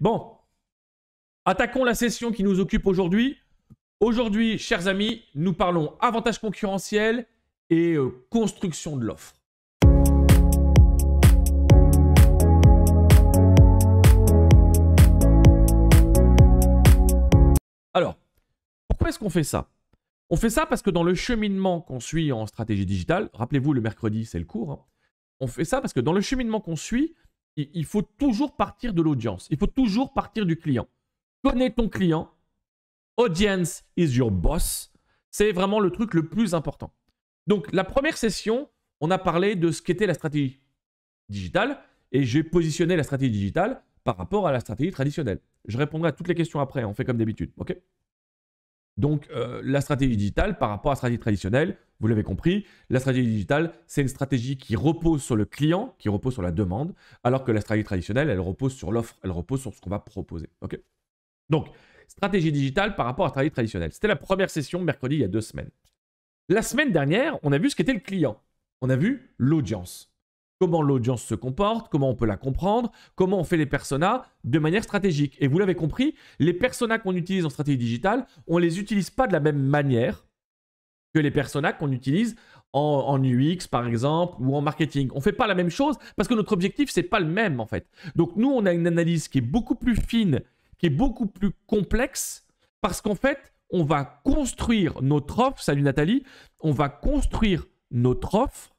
Bon. Attaquons la session qui nous occupe aujourd'hui. Aujourd'hui, chers amis, nous parlons avantage concurrentiel et euh, construction de l'offre. Alors, pourquoi est-ce qu'on fait ça On fait ça parce que dans le cheminement qu'on suit en stratégie digitale, rappelez-vous le mercredi c'est le cours, hein, on fait ça parce que dans le cheminement qu'on suit, il faut toujours partir de l'audience. Il faut toujours partir du client. Connais ton client. Audience is your boss. C'est vraiment le truc le plus important. Donc, la première session, on a parlé de ce qu'était la stratégie digitale et j'ai positionné la stratégie digitale par rapport à la stratégie traditionnelle. Je répondrai à toutes les questions après. On fait comme d'habitude. OK donc euh, la stratégie digitale par rapport à la stratégie traditionnelle, vous l'avez compris, la stratégie digitale, c'est une stratégie qui repose sur le client, qui repose sur la demande, alors que la stratégie traditionnelle, elle repose sur l'offre, elle repose sur ce qu'on va proposer. Donc, stratégie digitale par rapport à la stratégie traditionnelle. C'était la première session mercredi il y a deux semaines. La semaine dernière, on a vu ce qu'était le client. On a vu l'audience comment l'audience se comporte, comment on peut la comprendre, comment on fait les personas de manière stratégique. Et vous l'avez compris, les personas qu'on utilise en stratégie digitale, on ne les utilise pas de la même manière que les personas qu'on utilise en, UX par exemple ou en marketing. On ne fait pas la même chose parce que notre objectif n'est pas le même en fait. Donc nous on a une analyse qui est beaucoup plus fine, qui est beaucoup plus complexe parce qu'en fait on va construire notre offre, salut Nathalie, on va construire notre offre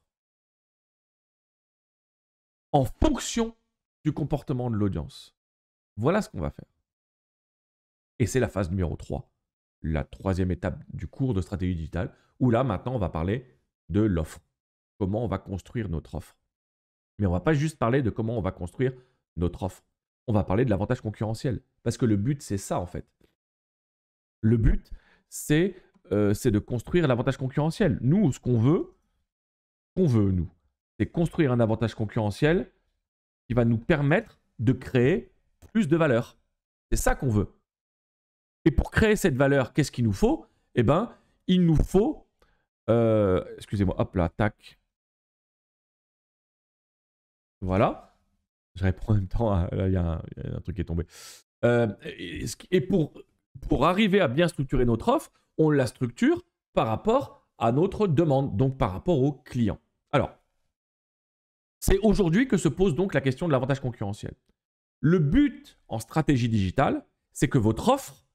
en fonction du comportement de l'audience. Voilà ce qu'on va faire. Et c'est la phase numéro 3, la troisième étape du cours de stratégie digitale, où là maintenant on va parler de l'offre. Comment on va construire notre offre. Mais on ne va pas juste parler de comment on va construire notre offre. On va parler de l'avantage concurrentiel. Parce que le but, c'est ça en fait. Le but, c'est euh, de construire l'avantage concurrentiel. Nous, ce qu'on veut, qu'on veut, nous c'est construire un avantage concurrentiel qui va nous permettre de créer plus de valeur. C'est ça qu'on veut. Et pour créer cette valeur, qu'est-ce qu'il nous faut Eh ben il nous faut... Euh, excusez-moi, hop là, tac. Voilà. Je réponds en même temps, il y, a un truc qui est tombé. Euh, et, et pour, pour arriver à bien structurer notre offre, on la structure par rapport à notre demande, donc par rapport au client. Alors, c'est aujourd'hui que se pose donc la question de l'avantage concurrentiel. Le but en stratégie digitale, c'est que votre offre,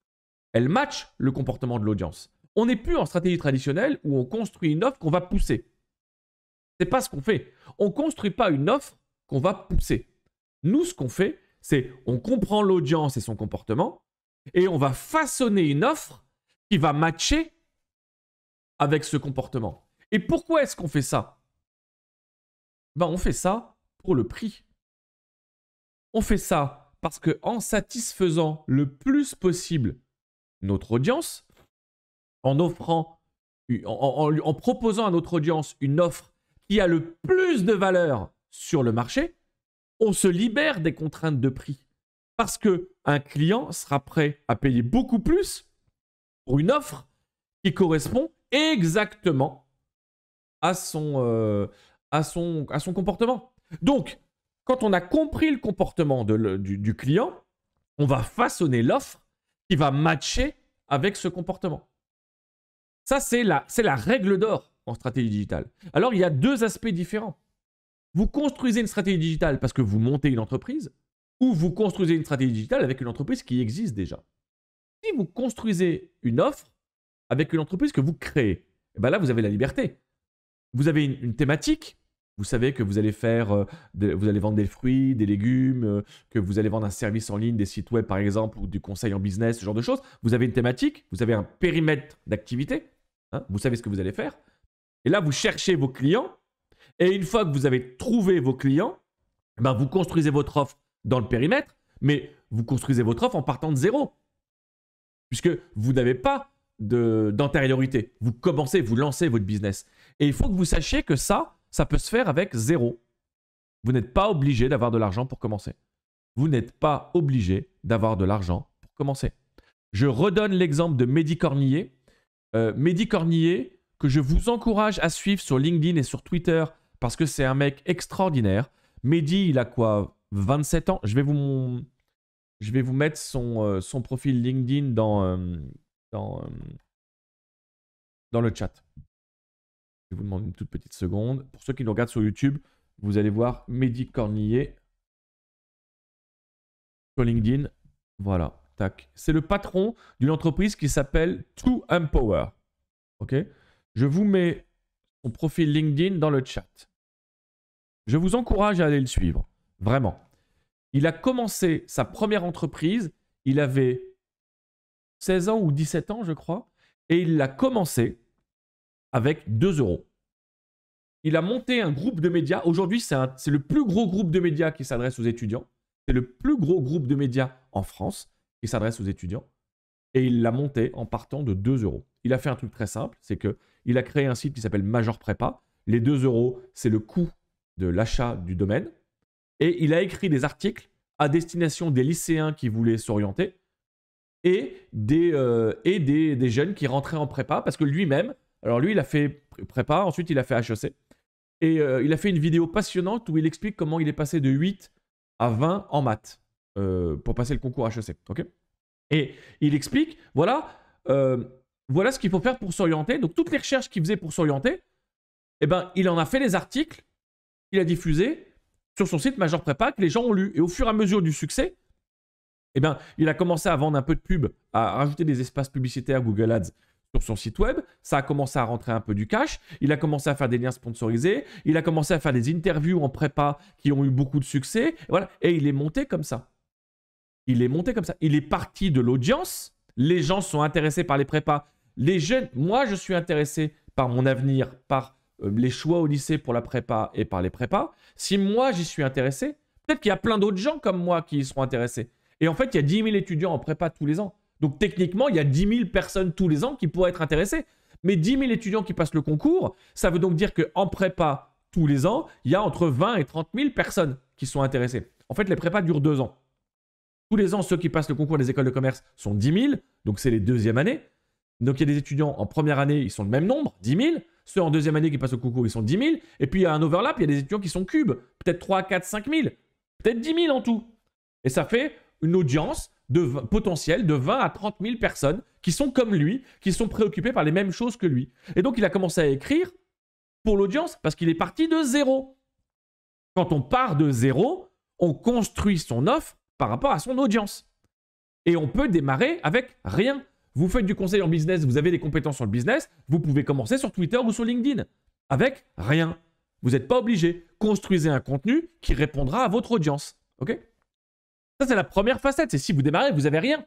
elle matche le comportement de l'audience. On n'est plus en stratégie traditionnelle où on construit une offre qu'on va pousser. Ce n'est pas ce qu'on fait. On ne construit pas une offre qu'on va pousser. Nous, ce qu'on fait, c'est on comprend l'audience et son comportement et on va façonner une offre qui va matcher avec ce comportement. Et pourquoi est-ce qu'on fait ça ben, on fait ça pour le prix. On fait ça parce que en satisfaisant le plus possible notre audience, en offrant, en, proposant à notre audience une offre qui a le plus de valeur sur le marché, on se libère des contraintes de prix parce que un client sera prêt à payer beaucoup plus pour une offre qui correspond exactement à son, euh, à son, à son comportement. Donc, quand on a compris le comportement du, client, on va façonner l'offre qui va matcher avec ce comportement. Ça, c'est la, la règle d'or en stratégie digitale. Alors, il y a deux aspects différents. Vous construisez une stratégie digitale parce que vous montez une entreprise, ou vous construisez une stratégie digitale avec une entreprise qui existe déjà. Si vous construisez une offre avec une entreprise que vous créez, eh ben là, vous avez la liberté. Vous avez une thématique, vous savez que vous allez faire, euh, vous allez vendre des fruits, des légumes, euh, que vous allez vendre un service en ligne, des sites web par exemple, ou du conseil en business, ce genre de choses. Vous avez une thématique, vous avez un périmètre d'activité, hein, vous savez ce que vous allez faire. Et là, vous cherchez vos clients. Et une fois que vous avez trouvé vos clients, ben vous construisez votre offre dans le périmètre, mais vous construisez votre offre en partant de zéro. Puisque vous n'avez pas d'antériorité. Vous commencez, vous lancez votre business. Et il faut que vous sachiez que ça, ça peut se faire avec zéro. Vous n'êtes pas obligé d'avoir de l'argent pour commencer. Vous n'êtes pas obligé d'avoir de l'argent pour commencer. Je redonne l'exemple de Mehdi Cornier. Euh, Mehdi Cornier, que je vous encourage à suivre sur LinkedIn et sur Twitter, parce que c'est un mec extraordinaire. Mehdi, il a quoi 27 ans Je vais vous, je vais vous mettre son, euh, profil LinkedIn dans, euh, dans, dans le chat vous demande une toute petite seconde. Pour ceux qui nous regardent sur YouTube, vous allez voir Mehdi Cornillet. sur LinkedIn. Voilà. Tac. C'est le patron d'une entreprise qui s'appelle To Empower. OK Je vous mets son profil LinkedIn dans le chat. Je vous encourage à aller le suivre. Vraiment. Il a commencé sa première entreprise. Il avait 16 ans ou 17 ans, je crois. Et il l'a commencé avec 2 euros. Il a monté un groupe de médias. Aujourd'hui, c'est le plus gros groupe de médias qui s'adresse aux étudiants. C'est le plus gros groupe de médias en France qui s'adresse aux étudiants. Et il l'a monté en partant de 2 euros. Il a fait un truc très simple, c'est que il a créé un site qui s'appelle Major Prépa. Les 2 euros, c'est le coût de l'achat du domaine. Et il a écrit des articles à destination des lycéens qui voulaient s'orienter et, des, euh, des jeunes qui rentraient en prépa parce que lui-même, alors lui, il a fait prépa, ensuite il a fait HEC. Et euh, il a fait une vidéo passionnante où il explique comment il est passé de 8 à 20 en maths euh, pour passer le concours HEC. ok et il explique, voilà, euh, voilà ce qu'il faut faire pour s'orienter. Donc toutes les recherches qu'il faisait pour s'orienter, eh ben, il en a fait des articles, il a diffusé sur son site Major Prépa que les gens ont lu. Et au fur et à mesure du succès, eh ben, il a commencé à vendre un peu de pub, à rajouter des espaces publicitaires Google Ads sur son site web, ça a commencé à rentrer un peu du cash, il a commencé à faire des liens sponsorisés, il a commencé à faire des interviews en prépa qui ont eu beaucoup de succès, et voilà, et il est monté comme ça. Il est monté comme ça. Il est parti de l'audience, les gens sont intéressés par les prépas, les jeunes, moi je suis intéressé par mon avenir, par euh, les choix au lycée pour la prépa et par les prépas. Si moi j'y suis intéressé, peut-être qu'il y a plein d'autres gens comme moi qui y seront intéressés. Et en fait, il y a 10 000 étudiants en prépa tous les ans. Donc techniquement, il y a 10 000 personnes tous les ans qui pourraient être intéressées. Mais 10 000 étudiants qui passent le concours, ça veut donc dire qu'en prépa, tous les ans, il y a entre 20 et 30 000 personnes qui sont intéressées. En fait, les prépas durent deux ans. Tous les ans, ceux qui passent le concours des écoles de commerce sont 10 000, donc c'est les deuxièmes années. Donc il y a des étudiants en première année, ils sont le même nombre, 10 000. Ceux en deuxième année qui passent le concours, ils sont 10 000. Et puis il y a un overlap, il y a des étudiants qui sont cubes, peut-être 3, 4, 5 000, peut-être 10 000 en tout. Et ça fait une audience de potentiel de 20 à 30 000 personnes qui sont comme lui, qui sont préoccupées par les mêmes choses que lui. Et donc il a commencé à écrire pour l'audience parce qu'il est parti de zéro. Quand on part de zéro, on construit son offre par rapport à son audience. Et on peut démarrer avec rien. Vous faites du conseil en business, vous avez des compétences sur le business, vous pouvez commencer sur Twitter ou sur LinkedIn. Avec rien. Vous n'êtes pas obligé. Construisez un contenu qui répondra à votre audience. OK ça, c'est la première facette. C'est si vous démarrez, vous n'avez rien.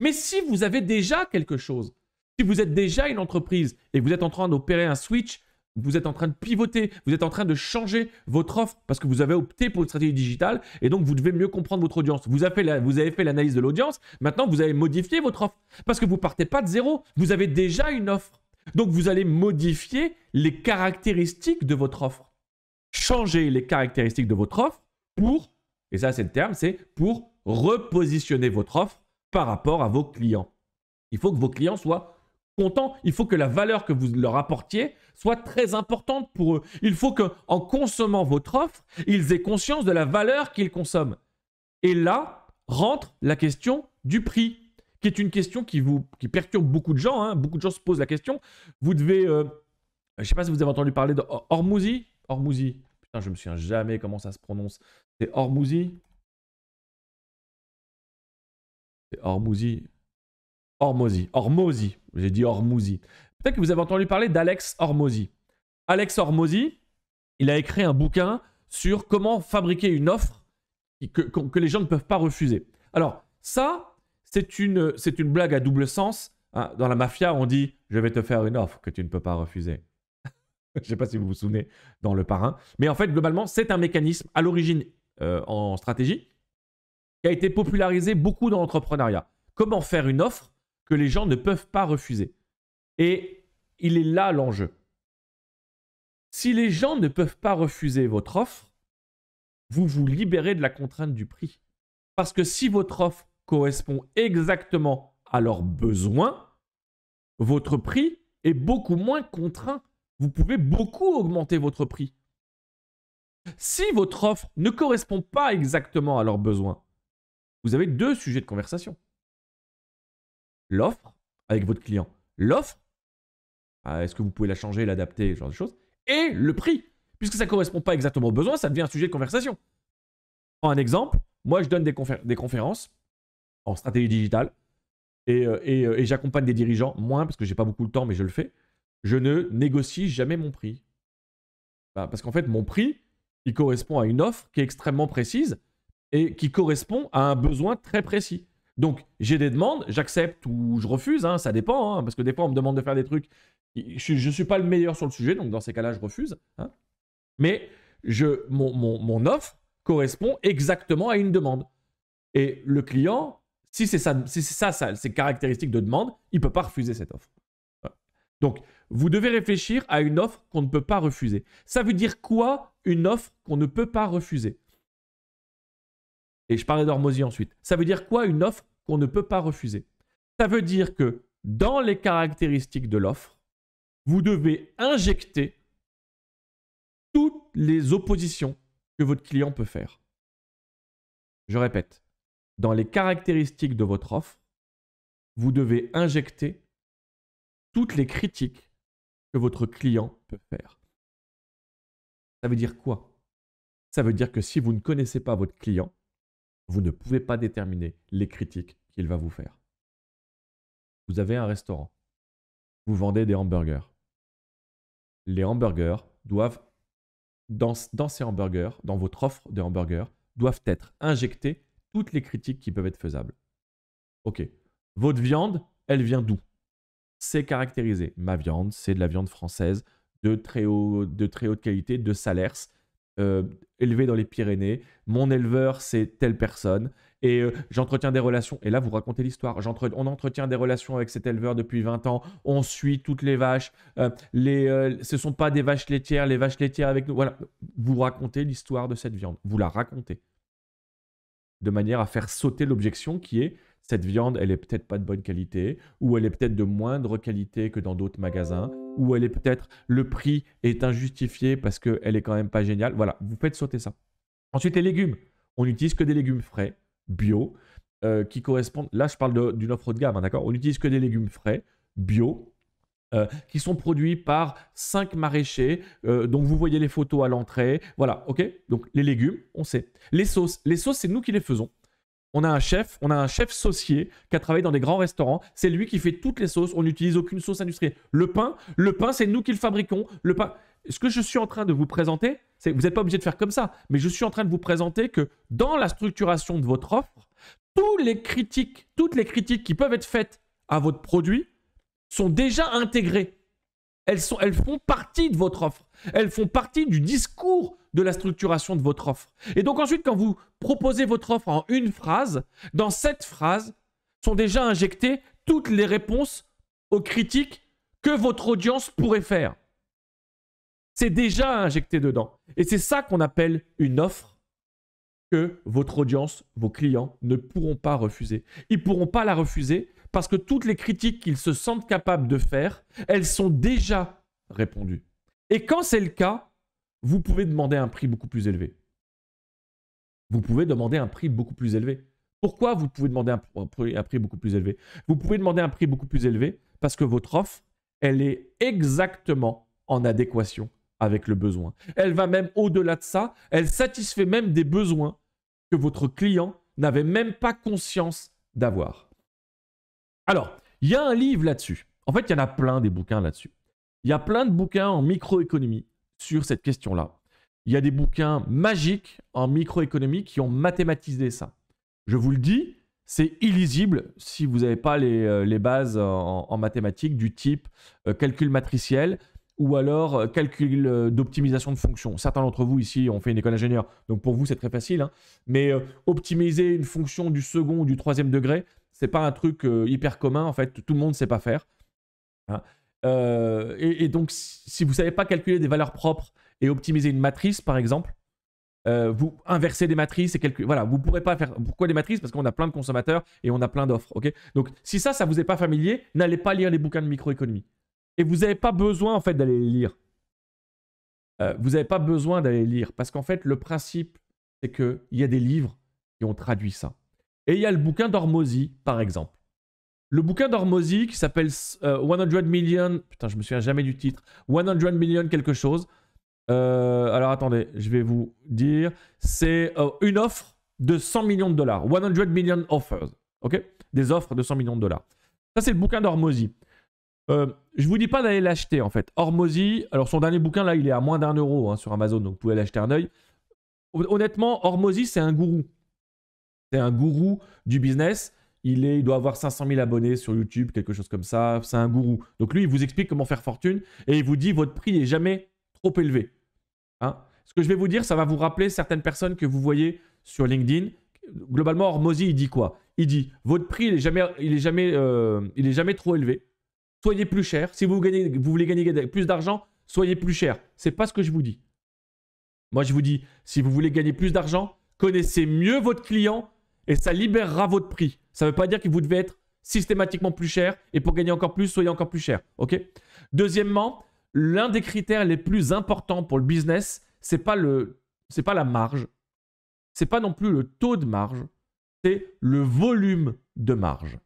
Mais si vous avez déjà quelque chose, si vous êtes déjà une entreprise et vous êtes en train d'opérer un switch, vous êtes en train de pivoter, vous êtes en train de changer votre offre parce que vous avez opté pour une stratégie digitale et donc vous devez mieux comprendre votre audience. Vous avez fait, vous avez fait l'analyse de l'audience, maintenant vous avez modifié votre offre parce que vous partez pas de zéro, vous avez déjà une offre. Donc vous allez modifier les caractéristiques de votre offre. Changer les caractéristiques de votre offre pour et ça c'est le terme, c'est pour repositionner votre offre par rapport à vos clients. Il faut que vos clients soient contents, il faut que la valeur que vous leur apportiez soit très importante pour eux. Il faut que en consommant votre offre, ils aient conscience de la valeur qu'ils consomment. Et là rentre la question du prix, qui est une question qui vous qui perturbe beaucoup de gens. Hein. Beaucoup de gens se posent la question. Vous devez, euh, je ne sais pas si vous avez entendu parler de Hormuzi. Hormuzi. Putain, je me souviens jamais comment ça se prononce. C'est Hormouzi C'est Hormuzi, Hormozy. J'ai dit Hormouzi. Peut-être que vous avez entendu parler d'Alex Hormozy. Alex Hormozy, il a écrit un bouquin sur comment fabriquer une offre que, les gens ne peuvent pas refuser. Alors, ça, c'est une, c'est une blague à double sens. Hein. Dans la mafia, on dit Je vais te faire une offre que tu ne peux pas refuser. Je ne sais pas si vous vous souvenez dans le parrain. Mais en fait, globalement, c'est un mécanisme à l'origine euh, en stratégie, qui a été popularisé beaucoup dans l'entrepreneuriat. Comment faire une offre que les gens ne peuvent pas refuser Et il est là l'enjeu. Si les gens ne peuvent pas refuser votre offre, vous vous libérez de la contrainte du prix. Parce que si votre offre correspond exactement à leurs besoins, votre prix est beaucoup moins contraint. Vous pouvez beaucoup augmenter votre prix si votre offre ne correspond pas exactement à leurs besoins, vous avez deux sujets de conversation. L'offre avec votre client. L'offre, ah, est-ce que vous pouvez la changer, l'adapter, ce genre de choses. Et le prix. Puisque ça ne correspond pas exactement aux besoins, ça devient un sujet de conversation. Prends un exemple, moi je donne des, conférences en stratégie digitale euh, euh, et, j'accompagne des dirigeants, moins parce que j'ai pas beaucoup de temps, mais je le fais. Je ne négocie jamais mon prix. Bah, parce qu'en fait, mon prix, il correspond à une offre qui est extrêmement précise et qui correspond à un besoin très précis. Donc, j'ai des demandes, j'accepte ou je refuse, hein, ça dépend, hein, parce que des fois, on me demande de faire des trucs. Je ne suis pas le meilleur sur le sujet, donc dans ces cas-là, je refuse. Hein. Mais mon, offre correspond exactement à une demande. Et le client, si c'est ça, si ses caractéristiques de demande, il ne peut pas refuser cette offre. Donc, vous devez réfléchir à une offre qu'on ne peut pas refuser. Ça veut dire quoi une offre qu'on ne peut pas refuser Et je parlais d'Ormosi ensuite. Ça veut dire quoi une offre qu'on ne peut pas refuser Ça veut dire que dans les caractéristiques de l'offre, vous devez injecter toutes les oppositions que votre client peut faire. Je répète, dans les caractéristiques de votre offre, vous devez injecter toutes les critiques que votre client peut faire. Ça veut dire quoi Ça veut dire que si vous ne connaissez pas votre client, vous ne pouvez pas déterminer les critiques qu'il va vous faire. Vous avez un restaurant. Vous vendez des hamburgers. Les hamburgers doivent, dans, ces hamburgers, dans votre offre de hamburgers, doivent être injectées toutes les critiques qui peuvent être faisables. Ok. Votre viande, elle vient d'où c'est caractérisé. Ma viande, c'est de la viande française de très, haut, de très haute qualité, de Salers, euh, élevée dans les Pyrénées. Mon éleveur, c'est telle personne. Et euh, j'entretiens des relations. Et là, vous racontez l'histoire. on entretient des relations avec cet éleveur depuis 20 ans. On suit toutes les vaches. Euh, les, ce ne sont pas des vaches laitières, les vaches laitières avec nous. Voilà. Vous racontez l'histoire de cette viande. Vous la racontez. De manière à faire sauter l'objection qui est cette viande, elle est peut-être pas de bonne qualité, ou elle est peut-être de moindre qualité que dans d'autres magasins, ou elle est peut-être le prix est injustifié parce qu'elle est quand même pas géniale. Voilà, vous faites sauter ça. Ensuite, les légumes. On n'utilise que des légumes frais, bio, euh, qui correspondent. Là, je parle d'une offre haut de gamme, hein, d'accord On n'utilise que des légumes frais, bio, euh, qui sont produits par cinq maraîchers. Euh, donc vous voyez les photos à l'entrée. Voilà, ok Donc les légumes, on sait. Les sauces, les sauces, c'est nous qui les faisons. On a un chef, on a un chef saucier qui a travaillé dans des grands restaurants. C'est lui qui fait toutes les sauces. On n'utilise aucune sauce industrielle. Le pain, le pain, c'est nous qui le fabriquons. Le pain. Ce que je suis en train de vous présenter, c'est vous n'êtes pas obligé de faire comme ça, mais je suis en train de vous présenter que dans la structuration de votre offre, les critiques, toutes les critiques qui peuvent être faites à votre produit sont déjà intégrées. Elles, font partie de votre offre. Elles font partie du discours de la structuration de votre offre. Et donc ensuite, quand vous proposez votre offre en une phrase, dans cette phrase sont déjà injectées toutes les réponses aux critiques que votre audience pourrait faire. C'est déjà injecté dedans. Et c'est ça qu'on appelle une offre que votre audience, vos clients ne pourront pas refuser. Ils ne pourront pas la refuser parce que toutes les critiques qu'ils se sentent capables de faire, elles sont déjà répondues. Et quand c'est le cas, vous pouvez demander un prix beaucoup plus élevé. Vous pouvez demander un prix beaucoup plus élevé. Pourquoi vous pouvez demander un, prix, beaucoup plus élevé Vous pouvez demander un prix beaucoup plus élevé parce que votre offre, elle est exactement en adéquation avec le besoin. Elle va même au-delà de ça, elle satisfait même des besoins que votre client n'avait même pas conscience d'avoir. Alors, il y a un livre là-dessus. En fait, il y en a plein des bouquins là-dessus. Il y a plein de bouquins en microéconomie sur cette question-là. Il y a des bouquins magiques en microéconomie qui ont mathématisé ça. Je vous le dis, c'est illisible si vous n'avez pas les, euh, bases en, mathématiques du type euh, calcul matriciel ou alors euh, calcul d'optimisation de fonction. Certains d'entre vous ici ont fait une école d'ingénieur, donc pour vous c'est très facile, hein. mais optimiser une fonction du second ou du troisième degré, c'est pas un truc euh, hyper commun, en fait, tout le monde sait pas faire. Hein. Euh, et, donc, si vous ne savez pas calculer des valeurs propres et optimiser une matrice, par exemple, euh, vous inversez des matrices et calculer. Voilà, vous pourrez pas faire. Pourquoi des matrices Parce qu'on a plein de consommateurs et on a plein d'offres. ok donc, si ça, ça vous est pas familier, n'allez pas lire les bouquins de microéconomie. Et vous n'avez pas besoin, en fait, d'aller les lire. vous n'avez pas besoin d'aller lire. Parce qu'en fait, le principe, c'est qu'il y a des livres qui ont traduit ça. Et il y a le bouquin d'Ormozy, par exemple. Le bouquin d'Ormozy qui s'appelle 100 euh, million. Putain, je me souviens jamais du titre. 100 million quelque chose. Euh, alors attendez, je vais vous dire. C'est euh, une offre de 100 millions de dollars. 100 million offers. OK Des offres de 100 millions de dollars. Ça, c'est le bouquin d'Ormozy. Je je vous dis pas d'aller l'acheter en fait. Hormozy, alors son dernier bouquin là, il est à moins d'un euro hein, sur Amazon, donc vous pouvez l'acheter un œil. Honnêtement, Hormozy, c'est un gourou. C'est un gourou du business. Il, est, il doit avoir 500 000 abonnés sur YouTube, quelque chose comme ça. C'est un gourou. Donc lui, il vous explique comment faire fortune et il vous dit votre prix n'est jamais trop élevé. Hein? Ce que je vais vous dire, ça va vous rappeler certaines personnes que vous voyez sur LinkedIn. Globalement, Hormozy, il dit quoi Il dit votre prix, n'est jamais, jamais, euh, jamais trop élevé. Soyez plus cher. Si vous, vous voulez gagner plus d'argent, soyez plus cher. Ce n'est pas ce que je vous dis. Moi, je vous dis, si vous voulez gagner plus d'argent, connaissez mieux votre client et ça libérera votre prix. Ça ne veut pas dire que vous devez être systématiquement plus cher et pour gagner encore plus, soyez encore plus cher. Deuxièmement, l'un des critères les plus importants pour le business, c'est pas le, pas la marge, c'est pas non plus le taux de marge, c'est le volume de marge.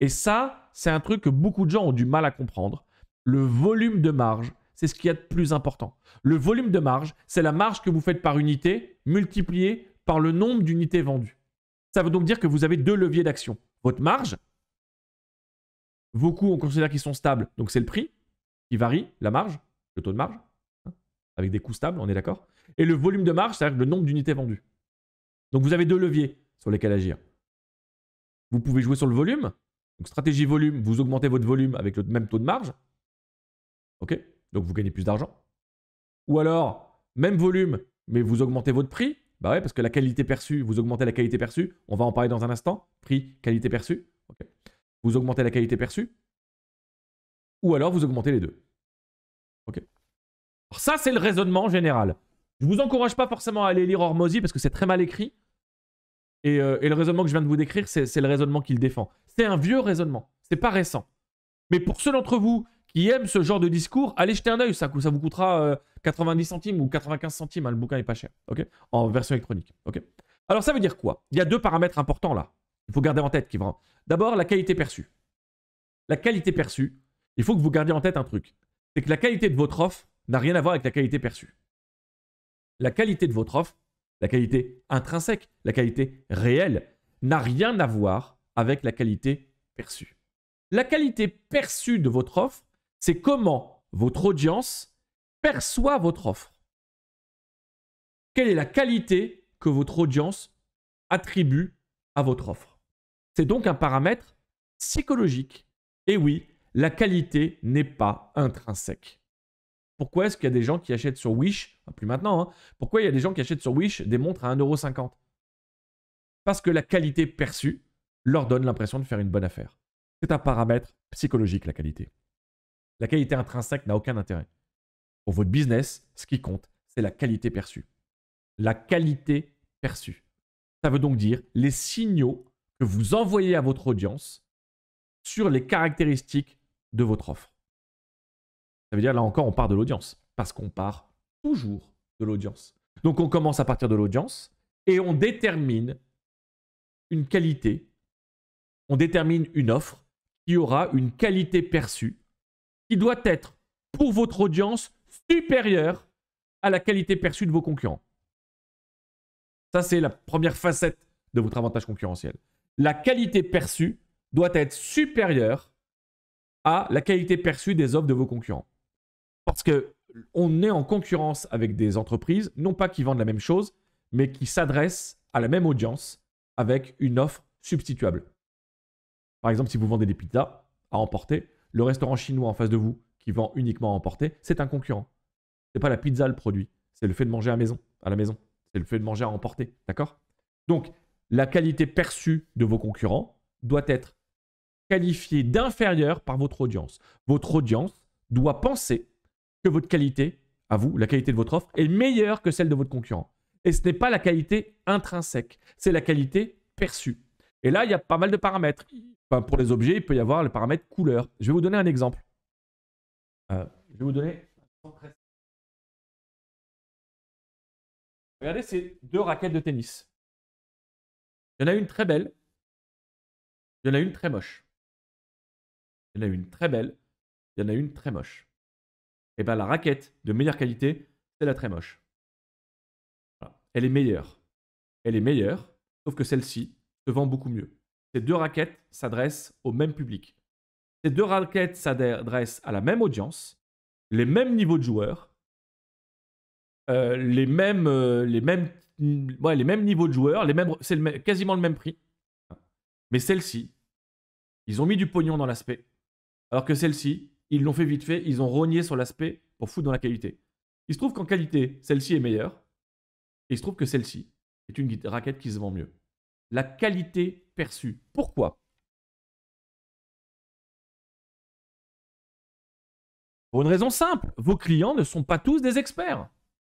Et ça, c'est un truc que beaucoup de gens ont du mal à comprendre. Le volume de marge, c'est ce qu'il y a de plus important. Le volume de marge, c'est la marge que vous faites par unité multipliée par le nombre d'unités vendues. Ça veut donc dire que vous avez deux leviers d'action. Votre marge, vos coûts, on considère qu'ils sont stables, donc c'est le prix qui varie, la marge, le taux de marge, hein, avec des coûts stables, on est d'accord. Et le volume de marge, c'est-à-dire le nombre d'unités vendues. Donc vous avez deux leviers sur lesquels agir. Vous pouvez jouer sur le volume, donc stratégie volume, vous augmentez votre volume avec le même taux de marge, ok Donc vous gagnez plus d'argent. Ou alors, même volume, mais vous augmentez votre prix, bah ouais, parce que la qualité perçue, vous augmentez la qualité perçue, on va en parler dans un instant, prix, qualité perçue, vous augmentez la qualité perçue, ou alors vous augmentez les deux. Ok. Alors ça, c'est le raisonnement général. Je vous encourage pas forcément à aller lire Hormozy parce que c'est très mal écrit. Et, euh, et, le raisonnement que je viens de vous décrire, c'est le raisonnement qu'il défend. C'est un vieux raisonnement, c'est pas récent. Mais pour ceux d'entre vous qui aiment ce genre de discours, allez jeter un œil, ça, ça vous coûtera euh, 90 centimes ou 95 centimes, hein, le bouquin n'est pas cher, En version électronique, ok Alors ça veut dire quoi Il y a deux paramètres importants là, il faut garder en tête qui D'abord, la qualité perçue. La qualité perçue, il faut que vous gardiez en tête un truc, c'est que la qualité de votre offre n'a rien à voir avec la qualité perçue. La qualité de votre offre, la qualité intrinsèque, la qualité réelle, n'a rien à voir avec la qualité perçue. La qualité perçue de votre offre, c'est comment votre audience perçoit votre offre Quelle est la qualité que votre audience attribue à votre offre C'est donc un paramètre psychologique. Et oui, la qualité n'est pas intrinsèque. Pourquoi est-ce qu'il y a des gens qui achètent sur Wish, plus maintenant, hein, pourquoi il y a des gens qui achètent sur Wish des montres à 1,50€ Parce que la qualité perçue leur donne l'impression de faire une bonne affaire. C'est un paramètre psychologique, la qualité. La qualité intrinsèque n'a aucun intérêt. Pour votre business, ce qui compte, c'est la qualité perçue. La qualité perçue. Ça veut donc dire les signaux que vous envoyez à votre audience sur les caractéristiques de votre offre. Ça veut dire, là encore, on part de l'audience, parce qu'on part toujours de l'audience. Donc on commence à partir de l'audience et on détermine une qualité, on détermine une offre qui aura une qualité perçue, qui doit être pour votre audience supérieure à la qualité perçue de vos concurrents. Ça, c'est la première facette de votre avantage concurrentiel. La qualité perçue doit être supérieure à la qualité perçue des offres de vos concurrents. Parce que on est en concurrence avec des entreprises, non pas qui vendent la même chose, mais qui s'adressent à la même audience avec une offre substituable. Par exemple, si vous vendez des pizzas à emporter, le restaurant chinois en face de vous qui vend uniquement à emporter, c'est un concurrent. C'est pas la pizza le produit, c'est le fait de manger à la maison, à la maison. C'est le fait de manger à emporter, d'accord Donc, la qualité perçue de vos concurrents doit être qualifiée d'inférieure par votre audience. Votre audience doit penser que votre qualité, à vous, la qualité de votre offre, est meilleure que celle de votre concurrent. Et ce n'est pas la qualité intrinsèque, c'est la qualité perçue. Et là, il y a pas mal de paramètres. pour les objets, il peut y avoir le paramètre couleur. Je vais vous donner un exemple. Euh, je vais vous donner. Regardez ces deux raquettes de tennis. Il y en a une très belle. Il y en a une très moche. Il y en a une très belle. Il y en a une très moche. Et eh bien la raquette de meilleure qualité, c'est la très moche. Elle est meilleure. Elle est meilleure, sauf que celle-ci se vend beaucoup mieux. Ces deux raquettes s'adressent au même public. Ces deux raquettes s'adressent à la même audience, les mêmes niveaux de joueurs, euh, les, mêmes, euh, les, mêmes, les mêmes niveaux de joueurs, les mêmes, c'est quasiment le même prix. Mais celle-ci, ils ont mis du pognon dans l'aspect. Alors que celle-ci, ils l'ont fait vite fait, ils ont rogné sur l'aspect pour foutre dans la qualité. Il se trouve qu'en qualité, celle-ci est meilleure. Et il se trouve que celle-ci est une raquette qui se vend mieux. La qualité perçue. Pourquoi Pour une raison simple, vos clients ne sont pas tous des experts.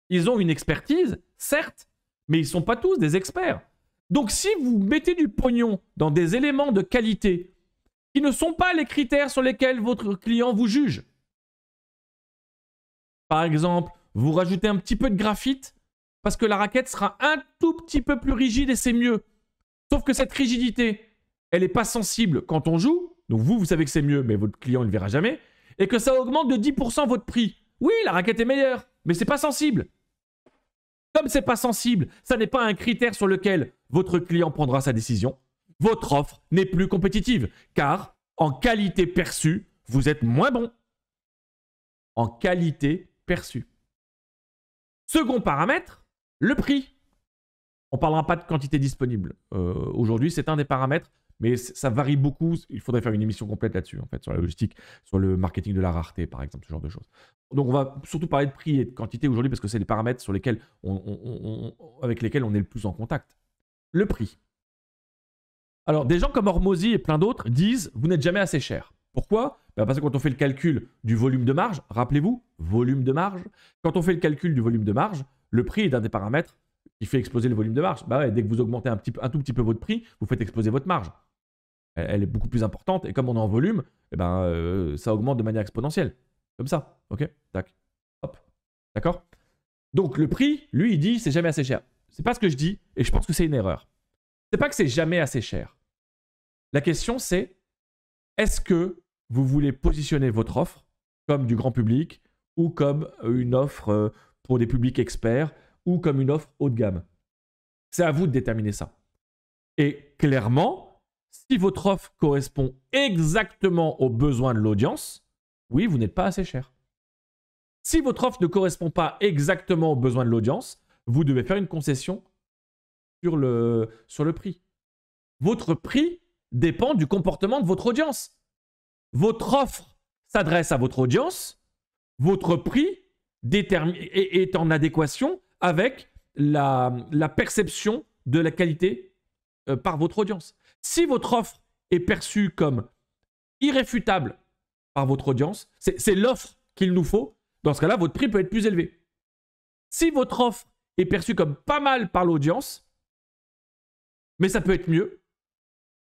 Ils ont une expertise, certes, mais ils ne sont pas tous des experts. Donc si vous mettez du pognon dans des éléments de qualité qui ne sont pas les critères sur lesquels votre client vous juge, par exemple, vous rajoutez un petit peu de graphite parce que la raquette sera un tout petit peu plus rigide et c'est mieux. Sauf que cette rigidité, elle n'est pas sensible quand on joue. Donc vous, vous savez que c'est mieux, mais votre client ne le verra jamais et que ça augmente de 10% votre prix, oui, la raquette est meilleure, mais c'est pas sensible. Comme c'est pas sensible, ça n'est pas un critère sur lequel votre client prendra sa décision. Votre offre n'est plus compétitive, car en qualité perçue, vous êtes moins bon. En qualité perçue. Second paramètre, le prix. On ne parlera pas de quantité disponible. Euh, aujourd'hui, c'est un des paramètres. Mais ça varie beaucoup. Il faudrait faire une émission complète là-dessus, en fait, sur la logistique, sur le marketing de la rareté, par exemple, ce genre de choses. Donc, on va surtout parler de prix et de quantité aujourd'hui parce que c'est les paramètres sur lesquels avec lesquels on est le plus en contact. Le prix. Alors, des gens comme Hormozy et plein d'autres disent vous n'êtes jamais assez cher. Pourquoi ben, Parce que quand on fait le calcul du volume de marge, rappelez-vous, volume de marge, quand on fait le calcul du volume de marge, le prix est un des paramètres qui fait exploser le volume de marge. Bah ouais, dès que vous augmentez un, un tout petit peu votre prix, vous faites exploser votre marge elle, est beaucoup plus importante. Et comme on est en volume, eh ben, euh, ça augmente de manière exponentielle. Comme ça. OK Tac. Hop. D'accord Donc le prix, lui, il dit c'est jamais assez cher. C'est pas ce que je dis, et je pense que c'est une erreur. C'est pas que c'est jamais assez cher. La question, c'est est-ce que vous voulez positionner votre offre comme du grand public ou comme euh, une offre euh, pour des publics experts ou comme une offre haut de gamme C'est à vous de déterminer ça. Et clairement, si votre offre correspond exactement aux besoins de l'audience, oui, vous n'êtes pas assez cher. Si votre offre ne correspond pas exactement aux besoins de l'audience, vous devez faire une concession sur le, prix. Votre prix dépend du comportement de votre audience. Votre offre s'adresse à votre audience, votre prix est en adéquation avec la, perception de la qualité euh, par votre audience. Si votre offre est perçue comme irréfutable par votre audience, c'est l'offre qu'il nous faut, dans ce cas-là, votre prix peut être plus élevé. Si votre offre est perçue comme pas mal par l'audience, mais ça peut être mieux,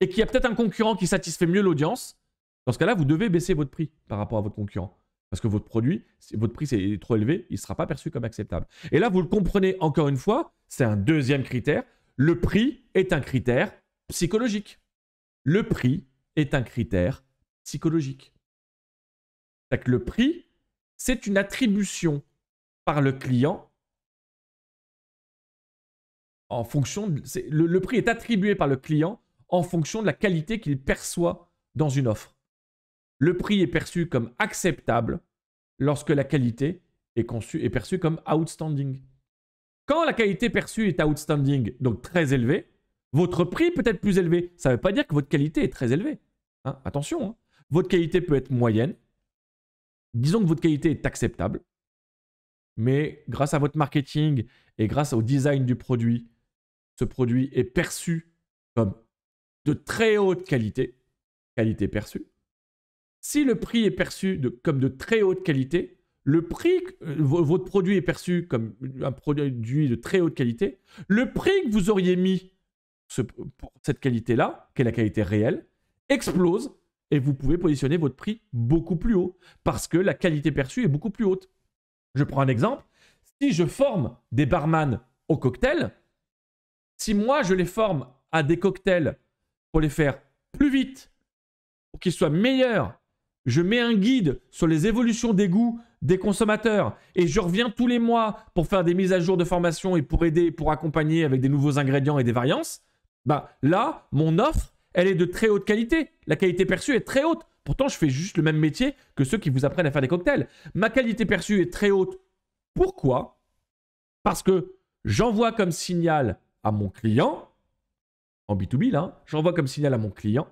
et qu'il y a peut-être un concurrent qui satisfait mieux l'audience, dans ce cas-là, vous devez baisser votre prix par rapport à votre concurrent. Parce que votre produit, votre prix est trop élevé, il ne sera pas perçu comme acceptable. Et là, vous le comprenez encore une fois, c'est un deuxième critère. Le prix est un critère psychologique. Le prix est un critère psychologique. le prix, c'est une attribution par le client en fonction de, le, prix est attribué par le client en fonction de la qualité qu'il perçoit dans une offre. Le prix est perçu comme acceptable lorsque la qualité est, conçue, est perçue comme outstanding. Quand la qualité perçue est outstanding, donc très élevée, votre prix peut être plus élevé. Ça ne veut pas dire que votre qualité est très élevée. Hein. Attention, hein. votre qualité peut être moyenne. Disons que votre qualité est acceptable. Mais grâce à votre marketing et grâce au design du produit, ce produit est perçu comme de très haute qualité. Qualité perçue. Si le prix est perçu comme de très haute qualité, le prix, euh, votre produit est perçu comme un produit de très haute qualité, le prix que vous auriez mis cette qualité-là, qui est la qualité réelle, explose et vous pouvez positionner votre prix beaucoup plus haut parce que la qualité perçue est beaucoup plus haute. Je prends un exemple. Si je forme des barman au cocktail, si moi je les forme à des cocktails pour les faire plus vite, pour qu'ils soient meilleurs, je mets un guide sur les évolutions des goûts des consommateurs et je reviens tous les mois pour faire des mises à jour de formation et pour aider, pour accompagner avec des nouveaux ingrédients et des variances, bah, là, mon offre, elle est de très haute qualité. La qualité perçue est très haute. Pourtant, je fais juste le même métier que ceux qui vous apprennent à faire des cocktails. Ma qualité perçue est très haute. Pourquoi Parce que j'envoie comme signal à mon client, en B2B là, hein, j'envoie comme signal à mon client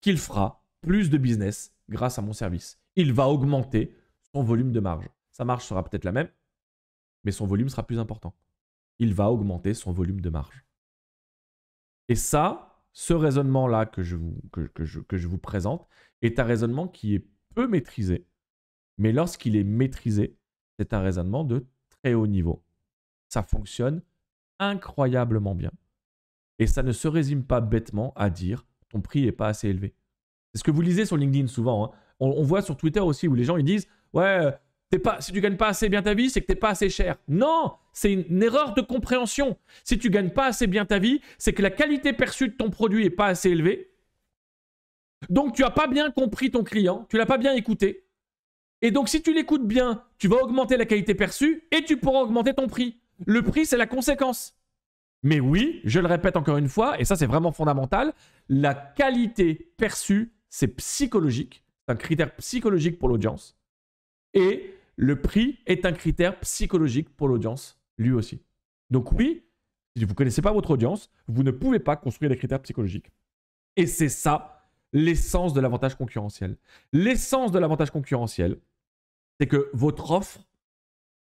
qu'il fera plus de business grâce à mon service. Il va augmenter son volume de marge. Sa marge sera peut-être la même, mais son volume sera plus important. Il va augmenter son volume de marge. Et ça, ce raisonnement-là que, je vous, que, je, vous présente est un raisonnement qui est peu maîtrisé. Mais lorsqu'il est maîtrisé, c'est un raisonnement de très haut niveau. Ça fonctionne incroyablement bien. Et ça ne se résume pas bêtement à dire ton prix n'est pas assez élevé. C'est ce que vous lisez sur LinkedIn souvent. Hein. On, on, voit sur Twitter aussi où les gens ils disent ouais euh, pas, si tu gagnes pas assez bien ta vie, c'est que t'es pas assez cher. Non, c'est une erreur de compréhension. Si tu gagnes pas assez bien ta vie, c'est que la qualité perçue de ton produit est pas assez élevée. Donc tu n'as pas bien compris ton client, tu l'as pas bien écouté. Et donc si tu l'écoutes bien, tu vas augmenter la qualité perçue et tu pourras augmenter ton prix. Le prix, c'est la conséquence. Mais oui, je le répète encore une fois, et ça c'est vraiment fondamental, la qualité perçue, c'est psychologique, c'est un critère psychologique pour l'audience. Et le prix est un critère psychologique pour l'audience, lui aussi. Donc oui, si vous ne connaissez pas votre audience, vous ne pouvez pas construire des critères psychologiques. Et c'est ça l'essence de l'avantage concurrentiel. L'essence de l'avantage concurrentiel, c'est que votre offre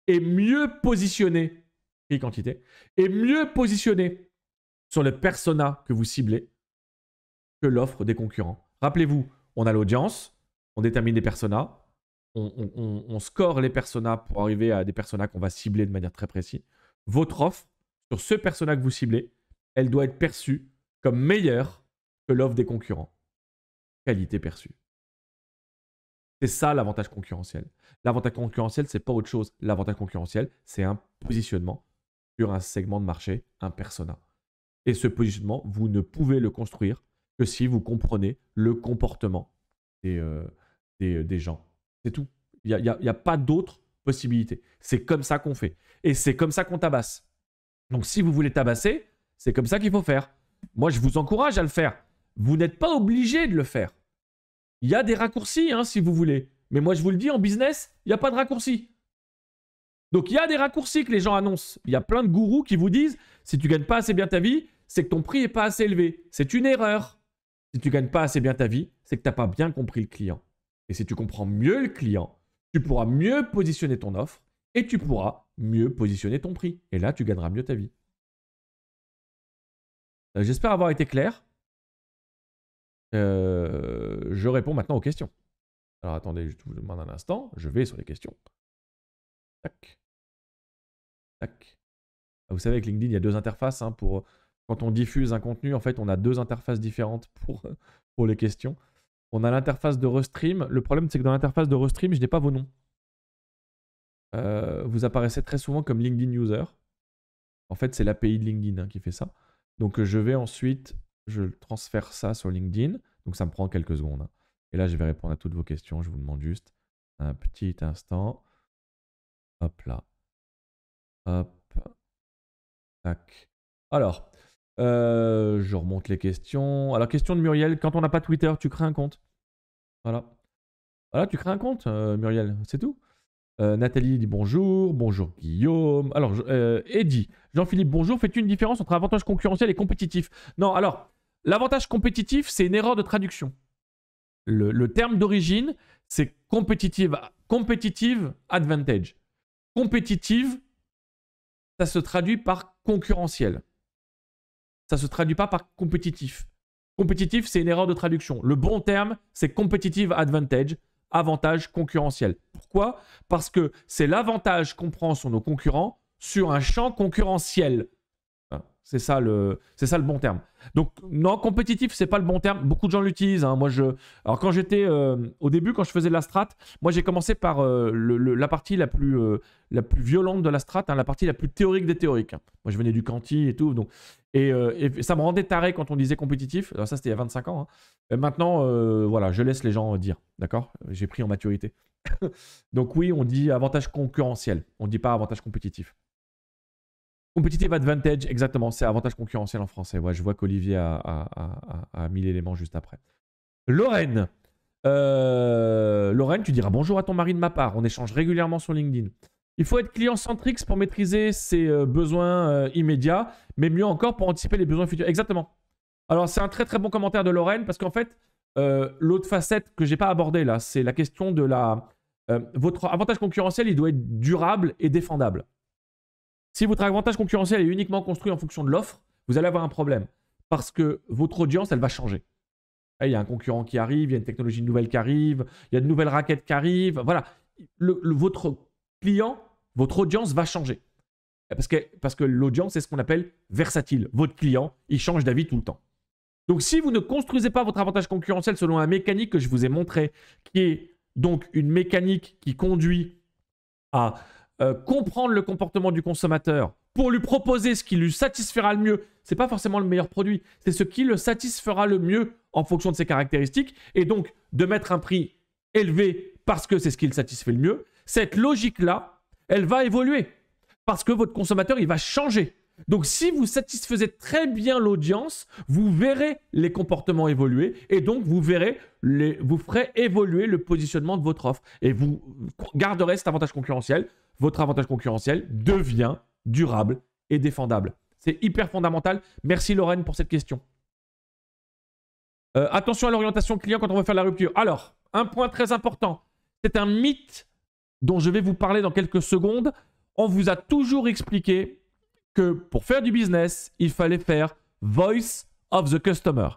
est mieux positionnée, prix quantité, est mieux positionnée sur le persona que vous ciblez que l'offre des concurrents. Rappelez-vous, on a l'audience, on détermine des personas, on, score les personas pour arriver à des personas qu'on va cibler de manière très précise. Votre offre sur ce persona que vous ciblez, elle doit être perçue comme meilleure que l'offre des concurrents. Qualité perçue. C'est ça l'avantage concurrentiel. L'avantage concurrentiel, c'est pas autre chose. L'avantage concurrentiel, c'est un positionnement sur un segment de marché, un persona. Et ce positionnement, vous ne pouvez le construire que si vous comprenez le comportement des euh, euh, gens c'est tout. Il n'y a, pas d'autre possibilité. C'est comme ça qu'on fait. Et c'est comme ça qu'on tabasse. Donc si vous voulez tabasser, c'est comme ça qu'il faut faire. Moi, je vous encourage à le faire. Vous n'êtes pas obligé de le faire. Il y a des raccourcis, hein, si vous voulez. Mais moi, je vous le dis, en business, il n'y a pas de raccourcis. Donc, il y a des raccourcis que les gens annoncent. Il y a plein de gourous qui vous disent, si tu gagnes pas assez bien ta vie, c'est que ton prix n'est pas assez élevé. C'est une erreur. Si tu gagnes pas assez bien ta vie, c'est que tu n'as pas bien compris le client. Et si tu comprends mieux le client, tu pourras mieux positionner ton offre et tu pourras mieux positionner ton prix. Et là, tu gagneras mieux ta vie. Euh, j'espère avoir été clair. Euh, je réponds maintenant aux questions. Alors attendez, je vous demande un instant. Je vais sur les questions. Tac. Tac. Ah, vous savez, que LinkedIn, il y a deux interfaces. Hein, pour... Quand on diffuse un contenu, en fait, on a deux interfaces différentes pour les questions. On a l'interface de Restream. Le problème, c'est que dans l'interface de Restream, je n'ai pas vos noms. Euh, vous apparaissez très souvent comme LinkedIn user. En fait, c'est l'API de LinkedIn hein, qui fait ça. Donc, je vais ensuite, je transfère ça sur LinkedIn. Donc, ça me prend quelques secondes. Hein. Et là, je vais répondre à toutes vos questions. Je vous demande juste un petit instant. Hop là. Hop. Tac. Alors, euh, je remonte les questions. Alors, question de Muriel. Quand on n'a pas Twitter, tu crées un compte. Voilà. Voilà, tu crées un compte, euh, Muriel. C'est tout. Euh, Nathalie dit bonjour. Bonjour, Guillaume. Alors, Eddy. Jean-Philippe, bonjour. Fais-tu une différence entre avantage concurrentiel et compétitif Non, alors, l'avantage compétitif, c'est une erreur de traduction. Le, le terme d'origine, c'est compétitive, compétitive advantage. Compétitive, ça se traduit par concurrentiel ça ne se traduit pas par compétitif. Compétitif, c'est une erreur de traduction. Le bon terme, c'est competitive advantage, avantage concurrentiel. Pourquoi Parce que c'est l'avantage qu'on prend sur nos concurrents sur un champ concurrentiel. C'est ça le, c'est ça le bon terme. Donc non, compétitif, c'est pas le bon terme. Beaucoup de gens l'utilisent. Hein. Moi, je, alors quand j'étais euh, au début, quand je faisais de la strat, moi j'ai commencé par euh, la partie la plus, euh, la plus violente de la strat, hein, la partie la plus théorique des théoriques. Hein. Moi, je venais du Canty et tout, donc et, ça me rendait taré quand on disait compétitif. ça, c'était il y a 25 ans. maintenant, voilà, je laisse les gens dire, d'accord J'ai pris en maturité. donc oui, on dit avantage concurrentiel. On dit pas avantage compétitif. Competitive advantage, exactement, c'est avantage concurrentiel en français. Ouais, je vois qu'Olivier a, mis l'élément juste après. Lorraine. Euh, Lorraine, tu diras bonjour à ton mari de ma part. On échange régulièrement sur LinkedIn. Il faut être client-centrique pour maîtriser ses euh, besoins euh, immédiats, mais mieux encore pour anticiper les besoins futurs. Exactement. Alors, c'est un très très bon commentaire de Lorraine parce qu'en fait, l'autre facette que j'ai pas abordée là, c'est la question de la. votre avantage concurrentiel, il doit être durable et défendable. Si votre avantage concurrentiel est uniquement construit en fonction de l'offre, vous allez avoir un problème. Parce que votre audience, elle va changer. Eh, il y a un concurrent qui arrive, il y a une technologie nouvelle qui arrive, il y a de nouvelles raquettes qui arrivent. Voilà. votre client, votre audience va changer. Eh, parce que, parce que l'audience, c'est ce qu'on appelle versatile. Votre client, il change d'avis tout le temps. Donc si vous ne construisez pas votre avantage concurrentiel selon la mécanique que je vous ai montré, qui est donc une mécanique qui conduit à euh, comprendre le comportement du consommateur pour lui proposer ce qui lui satisfera le mieux, c'est pas forcément le meilleur produit, c'est ce qui le satisfera le mieux en fonction de ses caractéristiques et donc de mettre un prix élevé parce que c'est ce qui le satisfait le mieux. Cette logique-là, elle va évoluer parce que votre consommateur, il va changer. Donc si vous satisfaisez très bien l'audience, vous verrez les comportements évoluer et donc vous verrez, vous ferez évoluer le positionnement de votre offre et vous garderez cet avantage concurrentiel votre avantage concurrentiel devient durable et défendable. C'est hyper fondamental. Merci Lorraine pour cette question. Euh, attention à l'orientation client quand on veut faire la rupture. Alors, un point très important, c'est un mythe dont je vais vous parler dans quelques secondes. On vous a toujours expliqué que pour faire du business, il fallait faire voice of the customer.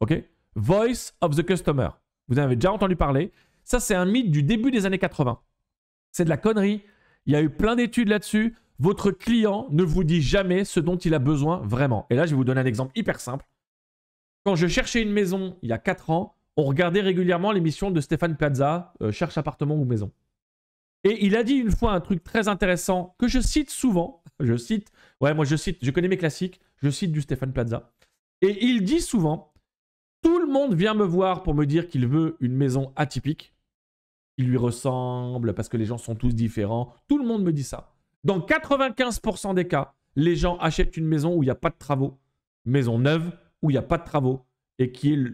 OK Voice of the customer. Vous en avez déjà entendu parler. Ça, c'est un mythe du début des années 80. C'est de la connerie. Il y a eu plein d'études là-dessus. Votre client ne vous dit jamais ce dont il a besoin vraiment. Et là, je vais vous donner un exemple hyper simple. Quand je cherchais une maison il y a 4 ans, on regardait régulièrement l'émission de Stéphane Plaza, euh, Cherche appartement ou maison. Et il a dit une fois un truc très intéressant que je cite souvent. Je cite, ouais, moi je cite, je connais mes classiques, je cite du Stéphane Plaza. Et il dit souvent Tout le monde vient me voir pour me dire qu'il veut une maison atypique il lui ressemble, parce que les gens sont tous différents. Tout le monde me dit ça. Dans 95% des cas, les gens achètent une maison où il n'y a pas de travaux, maison neuve où il n'y a pas de travaux et qui est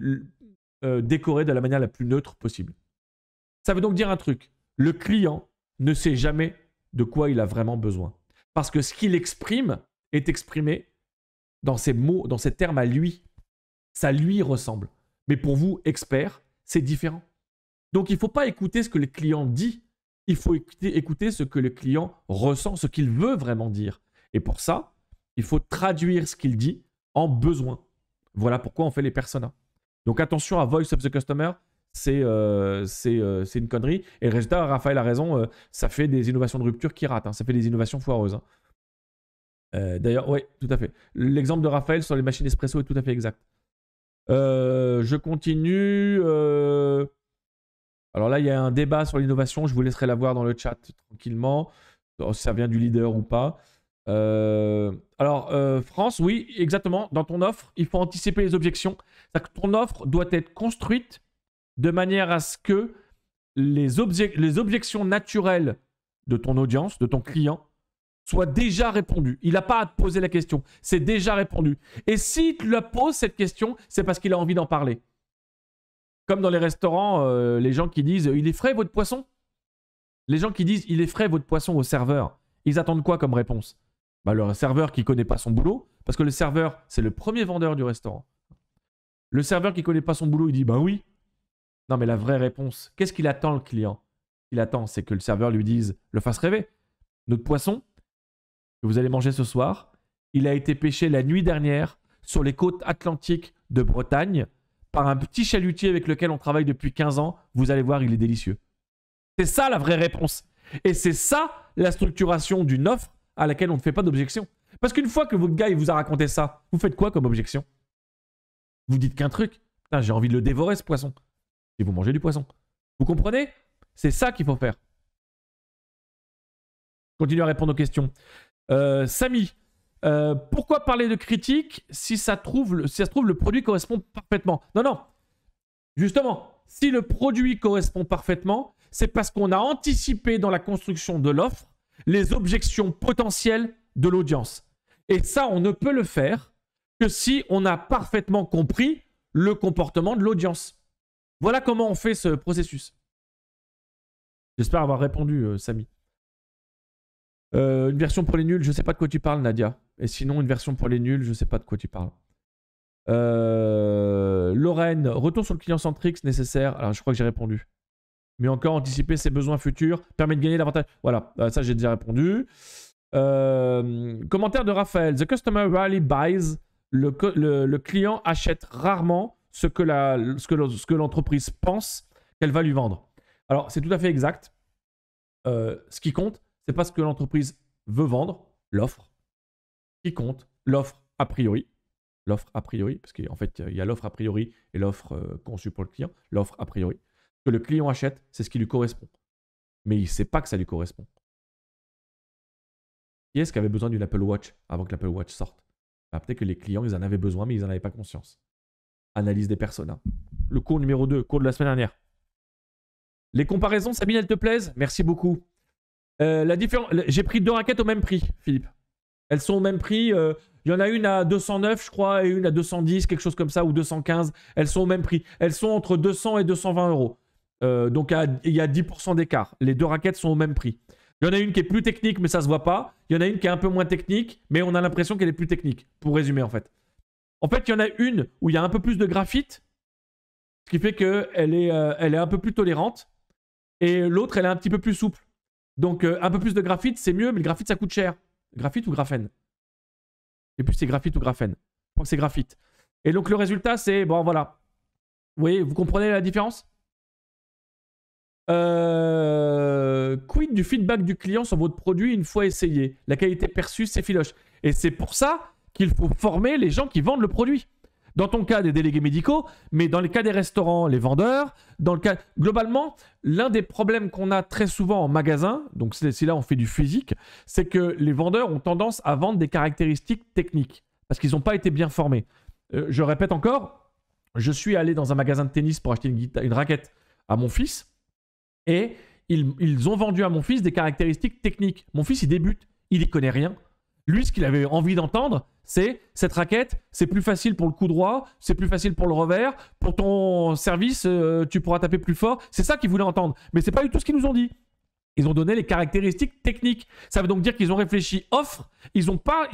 euh, décorée de la manière la plus neutre possible. Ça veut donc dire un truc. Le client ne sait jamais de quoi il a vraiment besoin. Parce que ce qu'il exprime est exprimé dans ses mots, dans ses termes à lui. Ça lui ressemble. Mais pour vous, experts, c'est différent. Donc il ne faut pas écouter ce que le client dit, il faut écouter, ce que le client ressent, ce qu'il veut vraiment dire. Et pour ça, il faut traduire ce qu'il dit en besoin. Voilà pourquoi on fait les personas. Donc attention à Voice of the Customer, c'est euh, euh, une connerie. Et le résultat, Raphaël a raison, euh, ça fait des innovations de rupture qui ratent, hein. ça fait des innovations foireuses. Hein. D'ailleurs, oui, tout à fait. L'exemple de Raphaël sur les machines espresso est tout à fait exact. je continue. Alors là, il y a un débat sur l'innovation. Je vous laisserai la voir dans le chat tranquillement. Oh, ça vient du leader ou pas. Euh, alors, euh, France, oui, exactement. Dans ton offre, il faut anticiper les objections. ton offre doit être construite de manière à ce que les, objections naturelles de ton audience, de ton client, soient déjà répondues. Il n'a pas à te poser la question. C'est déjà répondu. Et si tu la pose cette question, c'est parce qu'il a envie d'en parler. Comme dans les restaurants, euh, les gens qui disent il est frais votre poisson Les gens qui disent il est frais votre poisson au serveur, ils attendent quoi comme réponse bah, Le serveur qui connaît pas son boulot, parce que le serveur, c'est le premier vendeur du restaurant. Le serveur qui connaît pas son boulot, il dit bah oui. Non, mais la vraie réponse, qu'est-ce qu'il attend le client Il attend, c'est que le serveur lui dise, le fasse rêver. Notre poisson que vous allez manger ce soir, il a été pêché la nuit dernière sur les côtes atlantiques de Bretagne par un petit chalutier avec lequel on travaille depuis 15 ans, vous allez voir, il est délicieux. C'est ça la vraie réponse. Et c'est ça la structuration d'une offre à laquelle on ne fait pas d'objection. Parce qu'une fois que votre gars vous a raconté ça, vous faites quoi comme objection Vous dites qu'un truc. j'ai envie de le dévorer ce poisson. Et vous mangez du poisson. Vous comprenez C'est ça qu'il faut faire. Continuez à répondre aux questions. Euh, Samy, euh, pourquoi parler de critique si ça, se trouve le produit correspond parfaitement Non, non. Justement, si le produit correspond parfaitement, c'est parce qu'on a anticipé dans la construction de l'offre les objections potentielles de l'audience. Et ça, on ne peut le faire que si on a parfaitement compris le comportement de l'audience. Voilà comment on fait ce processus. J'espère avoir répondu, euh, Samy. Euh, une version pour les nuls, je sais pas de quoi tu parles, Nadia. Et sinon, une version pour les nuls, je ne sais pas de quoi tu parles. Euh, Lorraine, retour sur le client centrix nécessaire. Alors, je crois que j'ai répondu. Mais encore, anticiper ses besoins futurs permet de gagner davantage. Voilà, euh, ça j'ai déjà répondu. Euh, commentaire de Raphaël. The customer rarely buys. Le, client achète rarement ce que, l'entreprise pense qu'elle va lui vendre. Alors, c'est tout à fait exact. ce qui compte, c'est pas ce que l'entreprise veut vendre, l'offre qui compte l'offre a priori. L'offre a priori, parce qu'en fait, il y a l'offre a priori et l'offre conçue euh, pour le client. L'offre a priori. Ce que le client achète, c'est ce qui lui correspond. Mais il ne sait pas que ça lui correspond. Qui est-ce qui avait besoin d'une Apple Watch avant que l'Apple Watch sorte bah, Peut-être que les clients, ils en avaient besoin, mais ils n'en avaient pas conscience. Analyse des personnes. Hein. Le cours numéro 2, cours de la semaine dernière. Les comparaisons, Sabine, elles te plaisent Merci beaucoup. Euh, la J'ai pris deux raquettes au même prix, Philippe. Elles sont au même prix. Euh, il y en a une à 209, je crois, et une à 210, quelque chose comme ça, ou 215. Elles sont au même prix. Elles sont entre 200 et 220 euros. Euh, donc il y a 10% d'écart. Les deux raquettes sont au même prix. Il y en a une qui est plus technique, mais ça se voit pas. Il y en a une qui est un peu moins technique, mais on a l'impression qu'elle est plus technique, pour résumer en fait. En fait, il y en a une où il y a un peu plus de graphite, ce qui fait qu'elle est, euh, est un peu plus tolérante, et l'autre, elle est un petit peu plus souple. Donc un peu plus de graphite, c'est mieux, mais le graphite, ça coûte cher. Graphite ou graphène Et plus c'est graphite ou graphène. Je crois que c'est graphite. Et donc le résultat, c'est. Bon, voilà. Vous voyez, vous comprenez la différence euh, Quid du feedback du client sur votre produit une fois essayé La qualité perçue, c'est filoche. Et c'est pour ça qu'il faut former les gens qui vendent le produit. Dans ton cas, des délégués médicaux, mais dans les cas des restaurants, les vendeurs, dans le cas... Globalement, l'un des problèmes qu'on a très souvent en magasin, donc c'est là on fait du physique, c'est que les vendeurs ont tendance à vendre des caractéristiques techniques, parce qu'ils n'ont pas été bien formés. Euh, je répète encore, je suis allé dans un magasin de tennis pour acheter une, raquette à mon fils, et ils, ils ont vendu à mon fils des caractéristiques techniques. Mon fils, il débute, il n'y connaît rien. Lui, ce qu'il avait envie d'entendre, c'est cette raquette, c'est plus facile pour le coup droit, c'est plus facile pour le revers, pour ton service, euh, tu pourras taper plus fort. C'est ça qu'ils voulaient entendre. Mais c'est pas du tout ce qu'ils nous ont dit. Ils ont donné les caractéristiques techniques. Ça veut donc dire qu'ils ont réfléchi offre. Ils n'ont pas,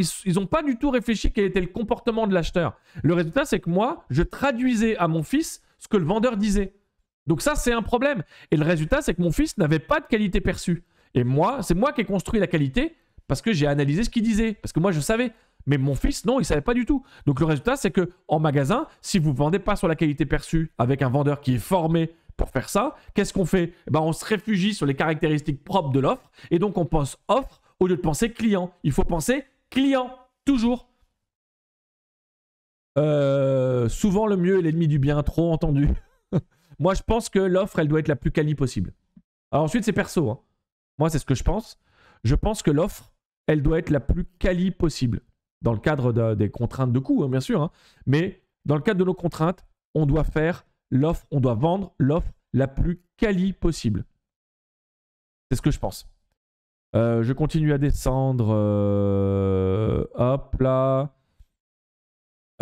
pas du tout réfléchi quel était le comportement de l'acheteur. Le résultat, c'est que moi, je traduisais à mon fils ce que le vendeur disait. Donc ça, c'est un problème. Et le résultat, c'est que mon fils n'avait pas de qualité perçue. Et moi, c'est moi qui ai construit la qualité parce que j'ai analysé ce qu'il disait. Parce que moi, je savais. Mais mon fils, non, il savait pas du tout. Donc le résultat, c'est que en magasin, si vous vendez pas sur la qualité perçue avec un vendeur qui est formé pour faire ça, qu'est-ce qu'on fait eh ben, On se réfugie sur les caractéristiques propres de l'offre et donc on pense offre au lieu de penser client. Il faut penser client, toujours. Euh, souvent le mieux est l'ennemi du bien, trop entendu. Moi, je pense que l'offre, elle doit être la plus quali possible. Alors ensuite, c'est perso. Hein. Moi, c'est ce que je pense. Je pense que l'offre, elle doit être la plus quali possible dans le cadre des contraintes de coût, hein, bien sûr, hein. mais dans le cadre de nos contraintes, on doit faire l'offre, on doit vendre l'offre la plus quali possible. C'est ce que je pense. Euh, je continue à descendre. Euh, hop là.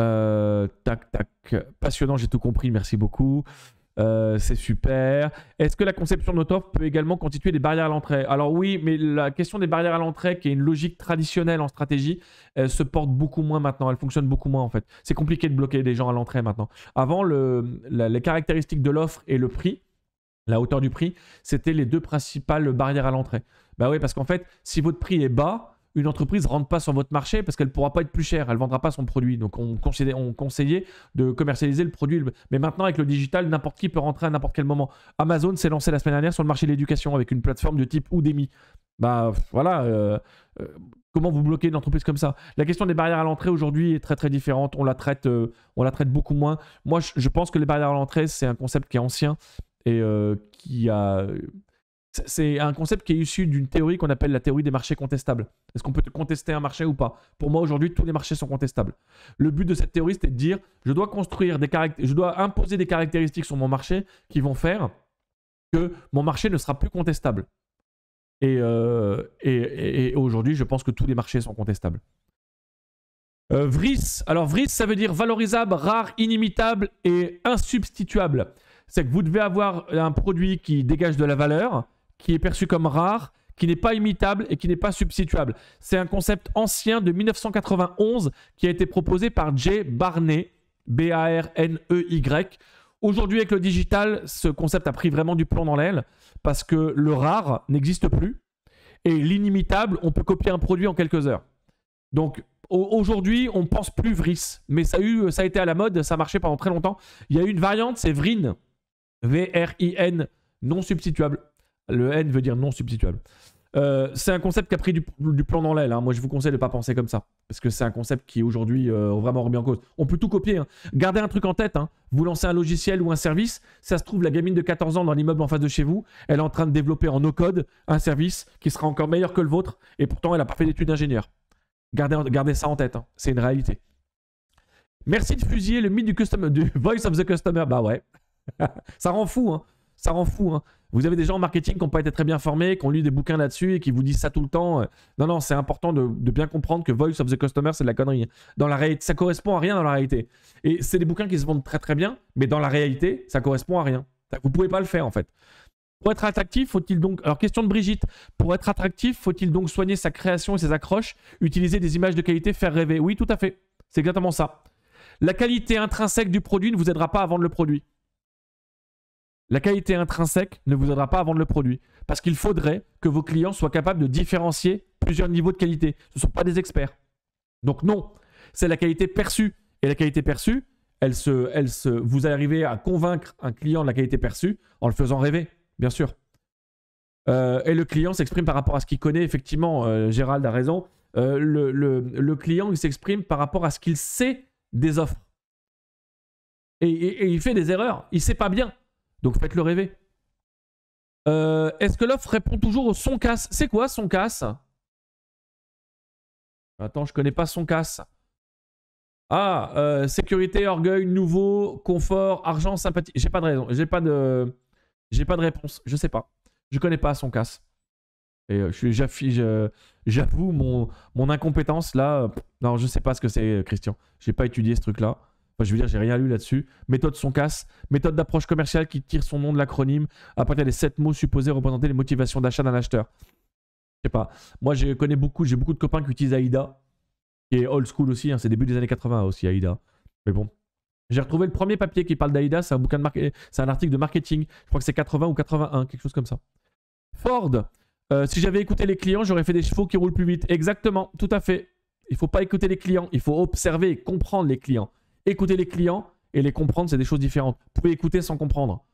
Euh, tac, tac. Passionnant, j'ai tout compris, merci beaucoup. Euh, c'est super. Est-ce que la conception de notre offre peut également constituer des barrières à l'entrée Alors oui, mais la question des barrières à l'entrée, qui est une logique traditionnelle en stratégie, elle se porte beaucoup moins maintenant. Elle fonctionne beaucoup moins en fait. C'est compliqué de bloquer des gens à l'entrée maintenant. Avant, les caractéristiques de l'offre et le prix, la hauteur du prix, c'était les deux principales barrières à l'entrée. Bah oui, parce qu'en fait, si votre prix est bas, une entreprise ne rentre pas sur votre marché parce qu'elle ne pourra pas être plus chère, elle ne vendra pas son produit. Donc on conseillait, on de commercialiser le produit. Mais maintenant avec le digital, n'importe qui peut rentrer à n'importe quel moment. Amazon s'est lancé la semaine dernière sur le marché de l'éducation avec une plateforme de type Udemy. Bah voilà, euh, euh, comment vous bloquez une entreprise comme ça La question des barrières à l'entrée aujourd'hui est très très différente, on la traite, euh, on la traite beaucoup moins. Moi je pense que les barrières à l'entrée c'est un concept qui est ancien et qui a c'est un concept qui est issu d'une théorie qu'on appelle la théorie des marchés contestables. Est-ce qu'on peut contester un marché ou pas Pour moi, aujourd'hui, tous les marchés sont contestables. Le but de cette théorie, c'est de dire je dois construire des je dois imposer des caractéristiques sur mon marché qui vont faire que mon marché ne sera plus contestable. Euh, et, aujourd'hui, je pense que tous les marchés sont contestables. Euh, Vris, alors Vris, ça veut dire valorisable, rare, inimitable et insubstituable. C'est que vous devez avoir un produit qui dégage de la valeur, qui est perçu comme rare, qui n'est pas imitable et qui n'est pas substituable. C'est un concept ancien de 1991 qui a été proposé par Jay Barney, B-A-R-N-E-Y. Aujourd'hui, avec le digital, ce concept a pris vraiment du plomb dans l'aile parce que le rare n'existe plus et l'inimitable, on peut copier un produit en quelques heures. Donc aujourd'hui, on pense plus Vris, mais ça a, eu, ça a été à la mode, ça marchait pendant très longtemps. Il y a eu une variante, c'est Vrin, V-R-I-N, non substituable. Le N veut dire non substituable. Euh, c'est un concept qui a pris du, plan dans l'aile. Hein. Moi, je vous conseille de ne pas penser comme ça. Parce que c'est un concept qui est aujourd'hui euh, vraiment remis en cause. On peut tout copier. Hein. Gardez un truc en tête. Hein. Vous lancez un logiciel ou un service. Ça se trouve, la gamine de 14 ans dans l'immeuble en face de chez vous, elle est en train de développer en no-code un service qui sera encore meilleur que le vôtre. Et pourtant, elle n'a pas fait d'études d'ingénieur. Gardez, ça en tête. C'est une réalité. Merci de fusiller le mythe du, customer du voice of the customer. Bah ouais. ça rend fou. Ça rend fou. Vous avez des gens en marketing qui n'ont pas été très bien formés, qui ont lu des bouquins là-dessus et qui vous disent ça tout le temps. Euh, non, non, c'est important de, bien comprendre que Voice of the Customer, c'est de la connerie. Dans la réalité, ça correspond à rien dans la réalité. Et c'est des bouquins qui se vendent très très bien, mais dans la réalité, ça correspond à rien. Vous ne pouvez pas le faire en fait. Pour être attractif, faut-il donc. Alors, question de Brigitte. Pour être attractif, faut-il donc soigner sa création et ses accroches, utiliser des images de qualité, faire rêver Oui, tout à fait. C'est exactement ça. La qualité intrinsèque du produit ne vous aidera pas à vendre le produit. La qualité intrinsèque ne vous aidera pas à vendre le produit parce qu'il faudrait que vos clients soient capables de différencier plusieurs niveaux de qualité. Ce ne sont pas des experts. Donc non, c'est la qualité perçue. Et la qualité perçue, elle se, elle vous arrivez à convaincre un client de la qualité perçue en le faisant rêver, bien sûr. Euh, et le client s'exprime par rapport à ce qu'il connaît, effectivement, euh, Gérald a raison. Euh, le, client, il s'exprime par rapport à ce qu'il sait des offres. Et, et il fait des erreurs, il ne sait pas bien. Donc faites-le rêver. Euh, est-ce que l'offre répond toujours au son casse C'est quoi son casse Attends, je connais pas son casse. Ah, euh, sécurité, orgueil, nouveau, confort, argent, sympathie. J'ai pas de raison, j'ai pas de, j'ai pas de réponse. Je sais pas. Je connais pas son casse. Et euh, j'avoue mon, mon incompétence là. Non, je sais pas ce que c'est, Christian. J'ai pas étudié ce truc là je veux dire, j'ai rien lu là-dessus. Méthode son casse, méthode d'approche commerciale qui tire son nom de l'acronyme Après, y a les 7 mots supposés représenter les motivations d'achat d'un acheteur. Je sais pas. Moi, je connais beaucoup, j'ai beaucoup de copains qui utilisent AIDA, qui est old school aussi, hein. c'est début des années 80 aussi, AIDA. Mais bon. J'ai retrouvé le premier papier qui parle d'AIDA, c'est un, bouquin de marketing. c'est un article de marketing. Je crois que c'est 80 ou 81, quelque chose comme ça. Ford, euh, si j'avais écouté les clients, j'aurais fait des chevaux qui roulent plus vite. Exactement, tout à fait. Il ne faut pas écouter les clients, il faut observer et comprendre les clients. Écouter les clients et les comprendre, c'est des choses différentes. Vous pouvez écouter sans comprendre.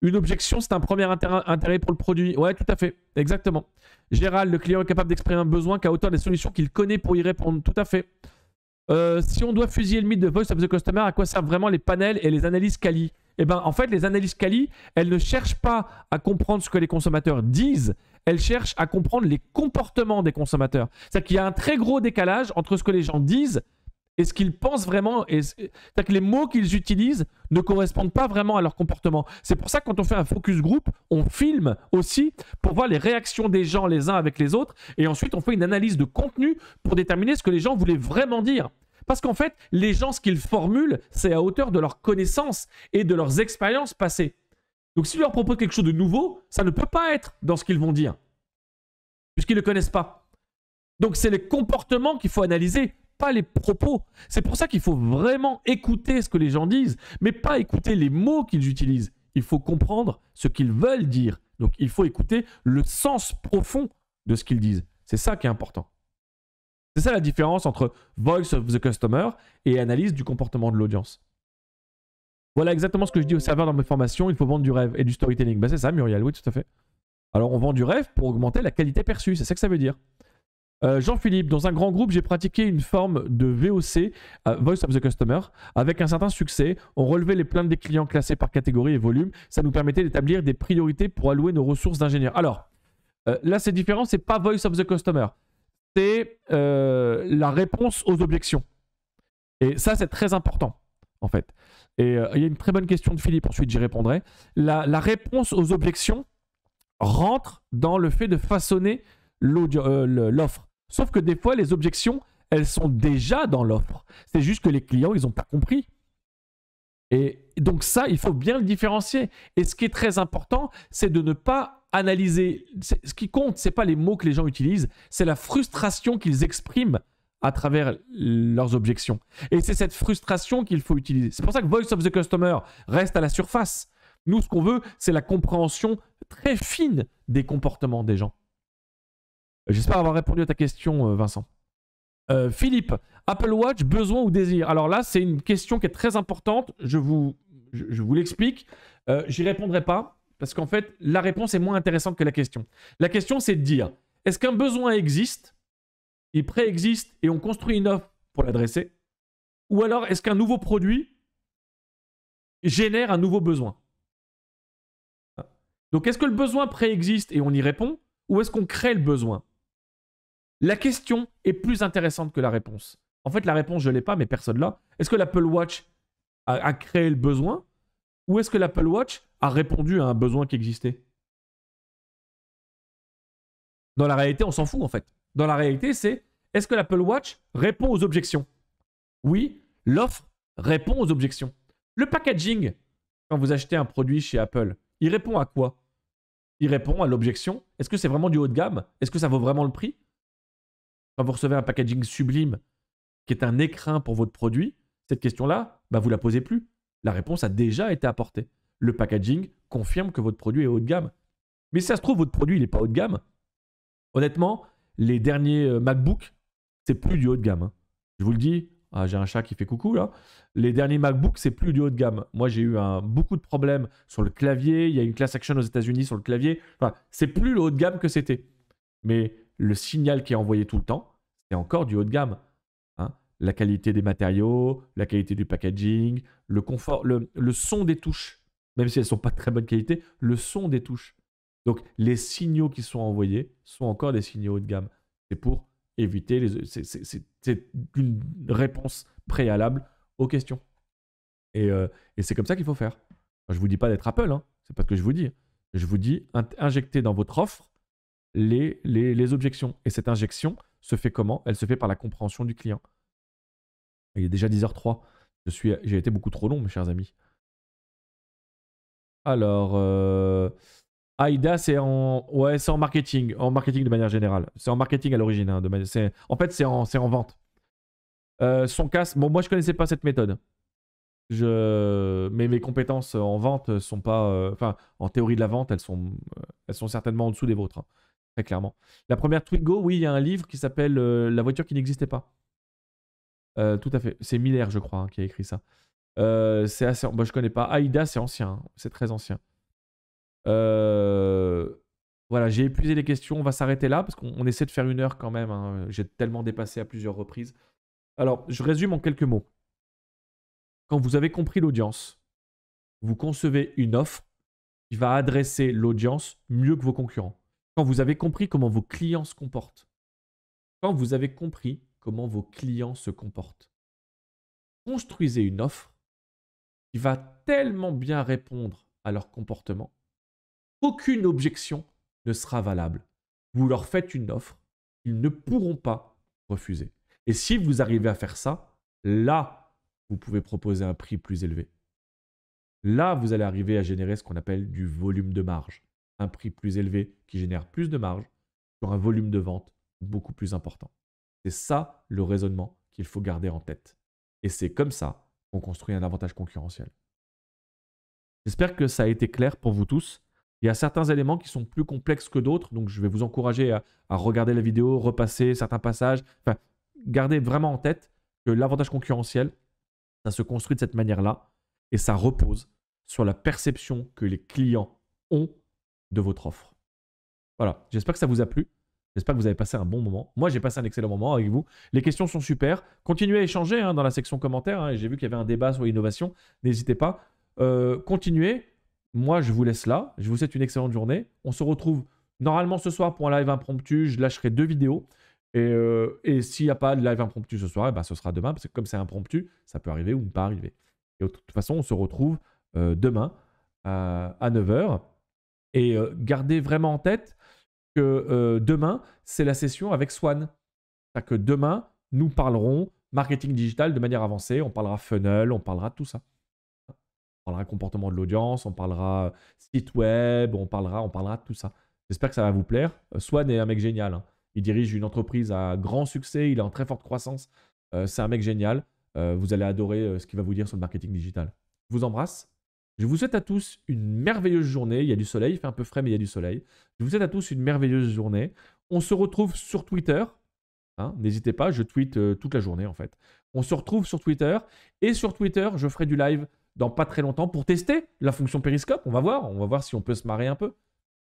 Une objection, c'est un premier intérêt pour le produit. Ouais, tout à fait. Exactement. Gérald, le client est capable d'exprimer un besoin qu'à hauteur des solutions qu'il connaît pour y répondre. Tout à fait. Euh, si on doit fusiller le mythe de Voice of the Customer, à quoi servent vraiment les panels et les analyses quali Eh bien, en fait, les analyses quali, elles ne cherchent pas à comprendre ce que les consommateurs disent, elles cherchent à comprendre les comportements des consommateurs. C'est-à-dire qu'il y a un très gros décalage entre ce que les gens disent est-ce qu'ils pensent vraiment C'est-à-dire que les mots qu'ils utilisent ne correspondent pas vraiment à leur comportement. C'est pour ça que quand on fait un focus group, on filme aussi pour voir les réactions des gens les uns avec les autres, et ensuite on fait une analyse de contenu pour déterminer ce que les gens voulaient vraiment dire. Parce qu'en fait, les gens, ce qu'ils formulent, c'est à hauteur de leurs connaissances et de leurs expériences passées. Donc si leur propose quelque chose de nouveau, ça ne peut pas être dans ce qu'ils vont dire, puisqu'ils ne connaissent pas. Donc c'est les comportements qu'il faut analyser, pas les propos. C'est pour ça qu'il faut vraiment écouter ce que les gens disent, mais pas écouter les mots qu'ils utilisent. Il faut comprendre ce qu'ils veulent dire. Donc il faut écouter le sens profond de ce qu'ils disent. C'est ça qui est important. C'est ça la différence entre voice of the customer et analyse du comportement de l'audience. Voilà exactement ce que je dis aux serveurs dans mes formations, il faut vendre du rêve et du storytelling. Ben c'est ça Muriel, oui tout à fait. Alors on vend du rêve pour augmenter la qualité perçue, c'est ça que ça veut dire. Euh, Jean-Philippe, dans un grand groupe, j'ai pratiqué une forme de VOC, euh, Voice of the Customer, avec un certain succès. On relevait les plaintes des clients classés par catégorie et volume. Ça nous permettait d'établir des priorités pour allouer nos ressources d'ingénieurs. Alors, euh, là, c'est différent, c'est pas Voice of the Customer. C'est la réponse aux objections. Et ça, c'est très important, en fait. Et il y a une très bonne question de Philippe, ensuite j'y répondrai. La, la réponse aux objections rentre dans le fait de façonner l'offre. Sauf que des fois, les objections, elles sont déjà dans l'offre. C'est juste que les clients, ils n'ont pas compris. Et donc ça, il faut bien le différencier. Et ce qui est très important, c'est de ne pas analyser. Ce qui compte, ce n'est pas les mots que les gens utilisent, c'est la frustration qu'ils expriment à travers leurs objections. Et c'est cette frustration qu'il faut utiliser. C'est pour ça que Voice of the Customer reste à la surface. Nous, ce qu'on veut, c'est la compréhension très fine des comportements des gens. J'espère avoir répondu à ta question, euh, Vincent. Euh, Philippe, Apple Watch, besoin ou désir Alors là, c'est une question qui est très importante. Je vous, je, vous l'explique. Euh, j'y répondrai pas parce qu'en fait, la réponse est moins intéressante que la question. La question, c'est de dire est-ce qu'un besoin existe Il préexiste et on construit une offre pour l'adresser Ou alors, est-ce qu'un nouveau produit génère un nouveau besoin Donc, est-ce que le besoin préexiste et on y répond Ou est-ce qu'on crée le besoin la question est plus intéressante que la réponse. En fait, la réponse, je ne l'ai pas, mais personne là. Est-ce que l'Apple Watch a, créé le besoin ou est-ce que l'Apple Watch a répondu à un besoin qui existait Dans la réalité, on s'en fout en fait. Dans la réalité, c'est est-ce que l'Apple Watch répond aux objections Oui, l'offre répond aux objections. Le packaging, quand vous achetez un produit chez Apple, il répond à quoi Il répond à l'objection. Est-ce que c'est vraiment du haut de gamme Est-ce que ça vaut vraiment le prix quand vous recevez un packaging sublime qui est un écrin pour votre produit, cette question-là, bah, vous la posez plus. La réponse a déjà été apportée. Le packaging confirme que votre produit est haut de gamme. Mais si ça se trouve, votre produit, il n'est pas haut de gamme. Honnêtement, les derniers euh, MacBook, c'est plus du haut de gamme. Hein. Je vous le dis, ah, j'ai un chat qui fait coucou là. Les derniers MacBook, c'est plus du haut de gamme. Moi, j'ai eu beaucoup de problèmes sur le clavier. Il y a une class action aux États-Unis sur le clavier. Enfin, c'est plus le haut de gamme que c'était. Mais le signal qui est envoyé tout le temps, c'est encore du haut de gamme. Hein. la qualité des matériaux, la qualité du packaging, le confort, le, son des touches, même si elles ne sont pas de très bonne qualité, le son des touches. Donc les signaux qui sont envoyés sont encore des signaux haut de gamme. C'est pour éviter les. C'est une réponse préalable aux questions. Euh, et, c'est comme ça qu'il faut faire. je ne vous dis pas d'être Apple, hein. c'est pas ce que je vous dis. Je vous dis injecter dans votre offre les, objections. Et cette injection se fait comment Elle se fait par la compréhension du client. Il est déjà 10h03. j'ai été beaucoup trop long, mes chers amis. Alors, euh, Aïda, c'est en, en marketing, en marketing de manière générale. C'est en marketing à l'origine. Hein, en fait, c'est en, en vente. Euh, son casse, bon, moi, je ne connaissais pas cette méthode. Mais mes compétences en vente sont pas. Euh, enfin, en théorie de la vente, elles sont, elles sont certainement en dessous des vôtres. Hein clairement. La première Twingo, oui, il y a un livre qui s'appelle euh, La voiture qui n'existait pas. Euh, tout à fait. C'est Miller, je crois, hein, qui a écrit ça. Euh, c'est assez. Bon, bah, je connais pas. Aïda, c'est ancien. Hein. C'est très ancien. Voilà, j'ai épuisé les questions. On va s'arrêter là parce qu'on essaie de faire une heure quand même. Hein. J'ai tellement dépassé à plusieurs reprises. Alors, je résume en quelques mots. Quand vous avez compris l'audience, vous concevez une offre qui va adresser l'audience mieux que vos concurrents. Quand vous avez compris comment vos clients se comportent, quand vous avez compris comment vos clients se comportent, construisez une offre qui va tellement bien répondre à leur comportement qu'aucune objection ne sera valable. Vous leur faites une offre ils ne pourront pas refuser. Et si vous arrivez à faire ça, là, vous pouvez proposer un prix plus élevé. Là, vous allez arriver à générer ce qu'on appelle du volume de marge un prix plus élevé qui génère plus de marge sur un volume de vente beaucoup plus important. C'est ça le raisonnement qu'il faut garder en tête. Et c'est comme ça qu'on construit un avantage concurrentiel. J'espère que ça a été clair pour vous tous. Il y a certains éléments qui sont plus complexes que d'autres, donc je vais vous encourager à, regarder la vidéo, repasser certains passages. Enfin, gardez vraiment en tête que l'avantage concurrentiel, ça se construit de cette manière-là et ça repose sur la perception que les clients ont de votre offre. Voilà, j'espère que ça vous a plu. J'espère que vous avez passé un bon moment. Moi, j'ai passé un excellent moment avec vous. Les questions sont super. Continuez à échanger hein, dans la section commentaires. Hein, j'ai vu qu'il y avait un débat sur l'innovation. N'hésitez pas. Euh, continuez. Moi, je vous laisse là. Je vous souhaite une excellente journée. On se retrouve normalement ce soir pour un live impromptu. Je lâcherai deux vidéos. Et, euh, s'il n'y a pas de live impromptu ce soir, eh ben, ce sera demain. Parce que comme c'est impromptu, ça peut arriver ou ne pas arriver. Et de toute façon, on se retrouve euh, demain à 9h. Et euh, gardez vraiment en tête que euh, demain, c'est la session avec Swan. C'est-à-dire que demain, nous parlerons marketing digital de manière avancée. On parlera funnel, on parlera de tout ça. On parlera comportement de l'audience, on parlera euh, site web, on parlera, on parlera de tout ça. J'espère que ça va vous plaire. Swan est un mec génial. Hein. Il dirige une entreprise à grand succès, il est en très forte croissance. c'est un mec génial. vous allez adorer ce qu'il va vous dire sur le marketing digital. Je vous embrasse. Je vous souhaite à tous une merveilleuse journée. Il y a du soleil, il fait un peu frais, mais il y a du soleil. Je vous souhaite à tous une merveilleuse journée. On se retrouve sur Twitter. Hein, n'hésitez pas, je tweete euh, toute la journée en fait. On se retrouve sur Twitter. Et sur Twitter, je ferai du live dans pas très longtemps pour tester la fonction périscope On va voir, on va voir si on peut se marrer un peu.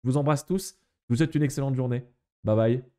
Je vous embrasse tous. Je vous souhaite une excellente journée. Bye bye.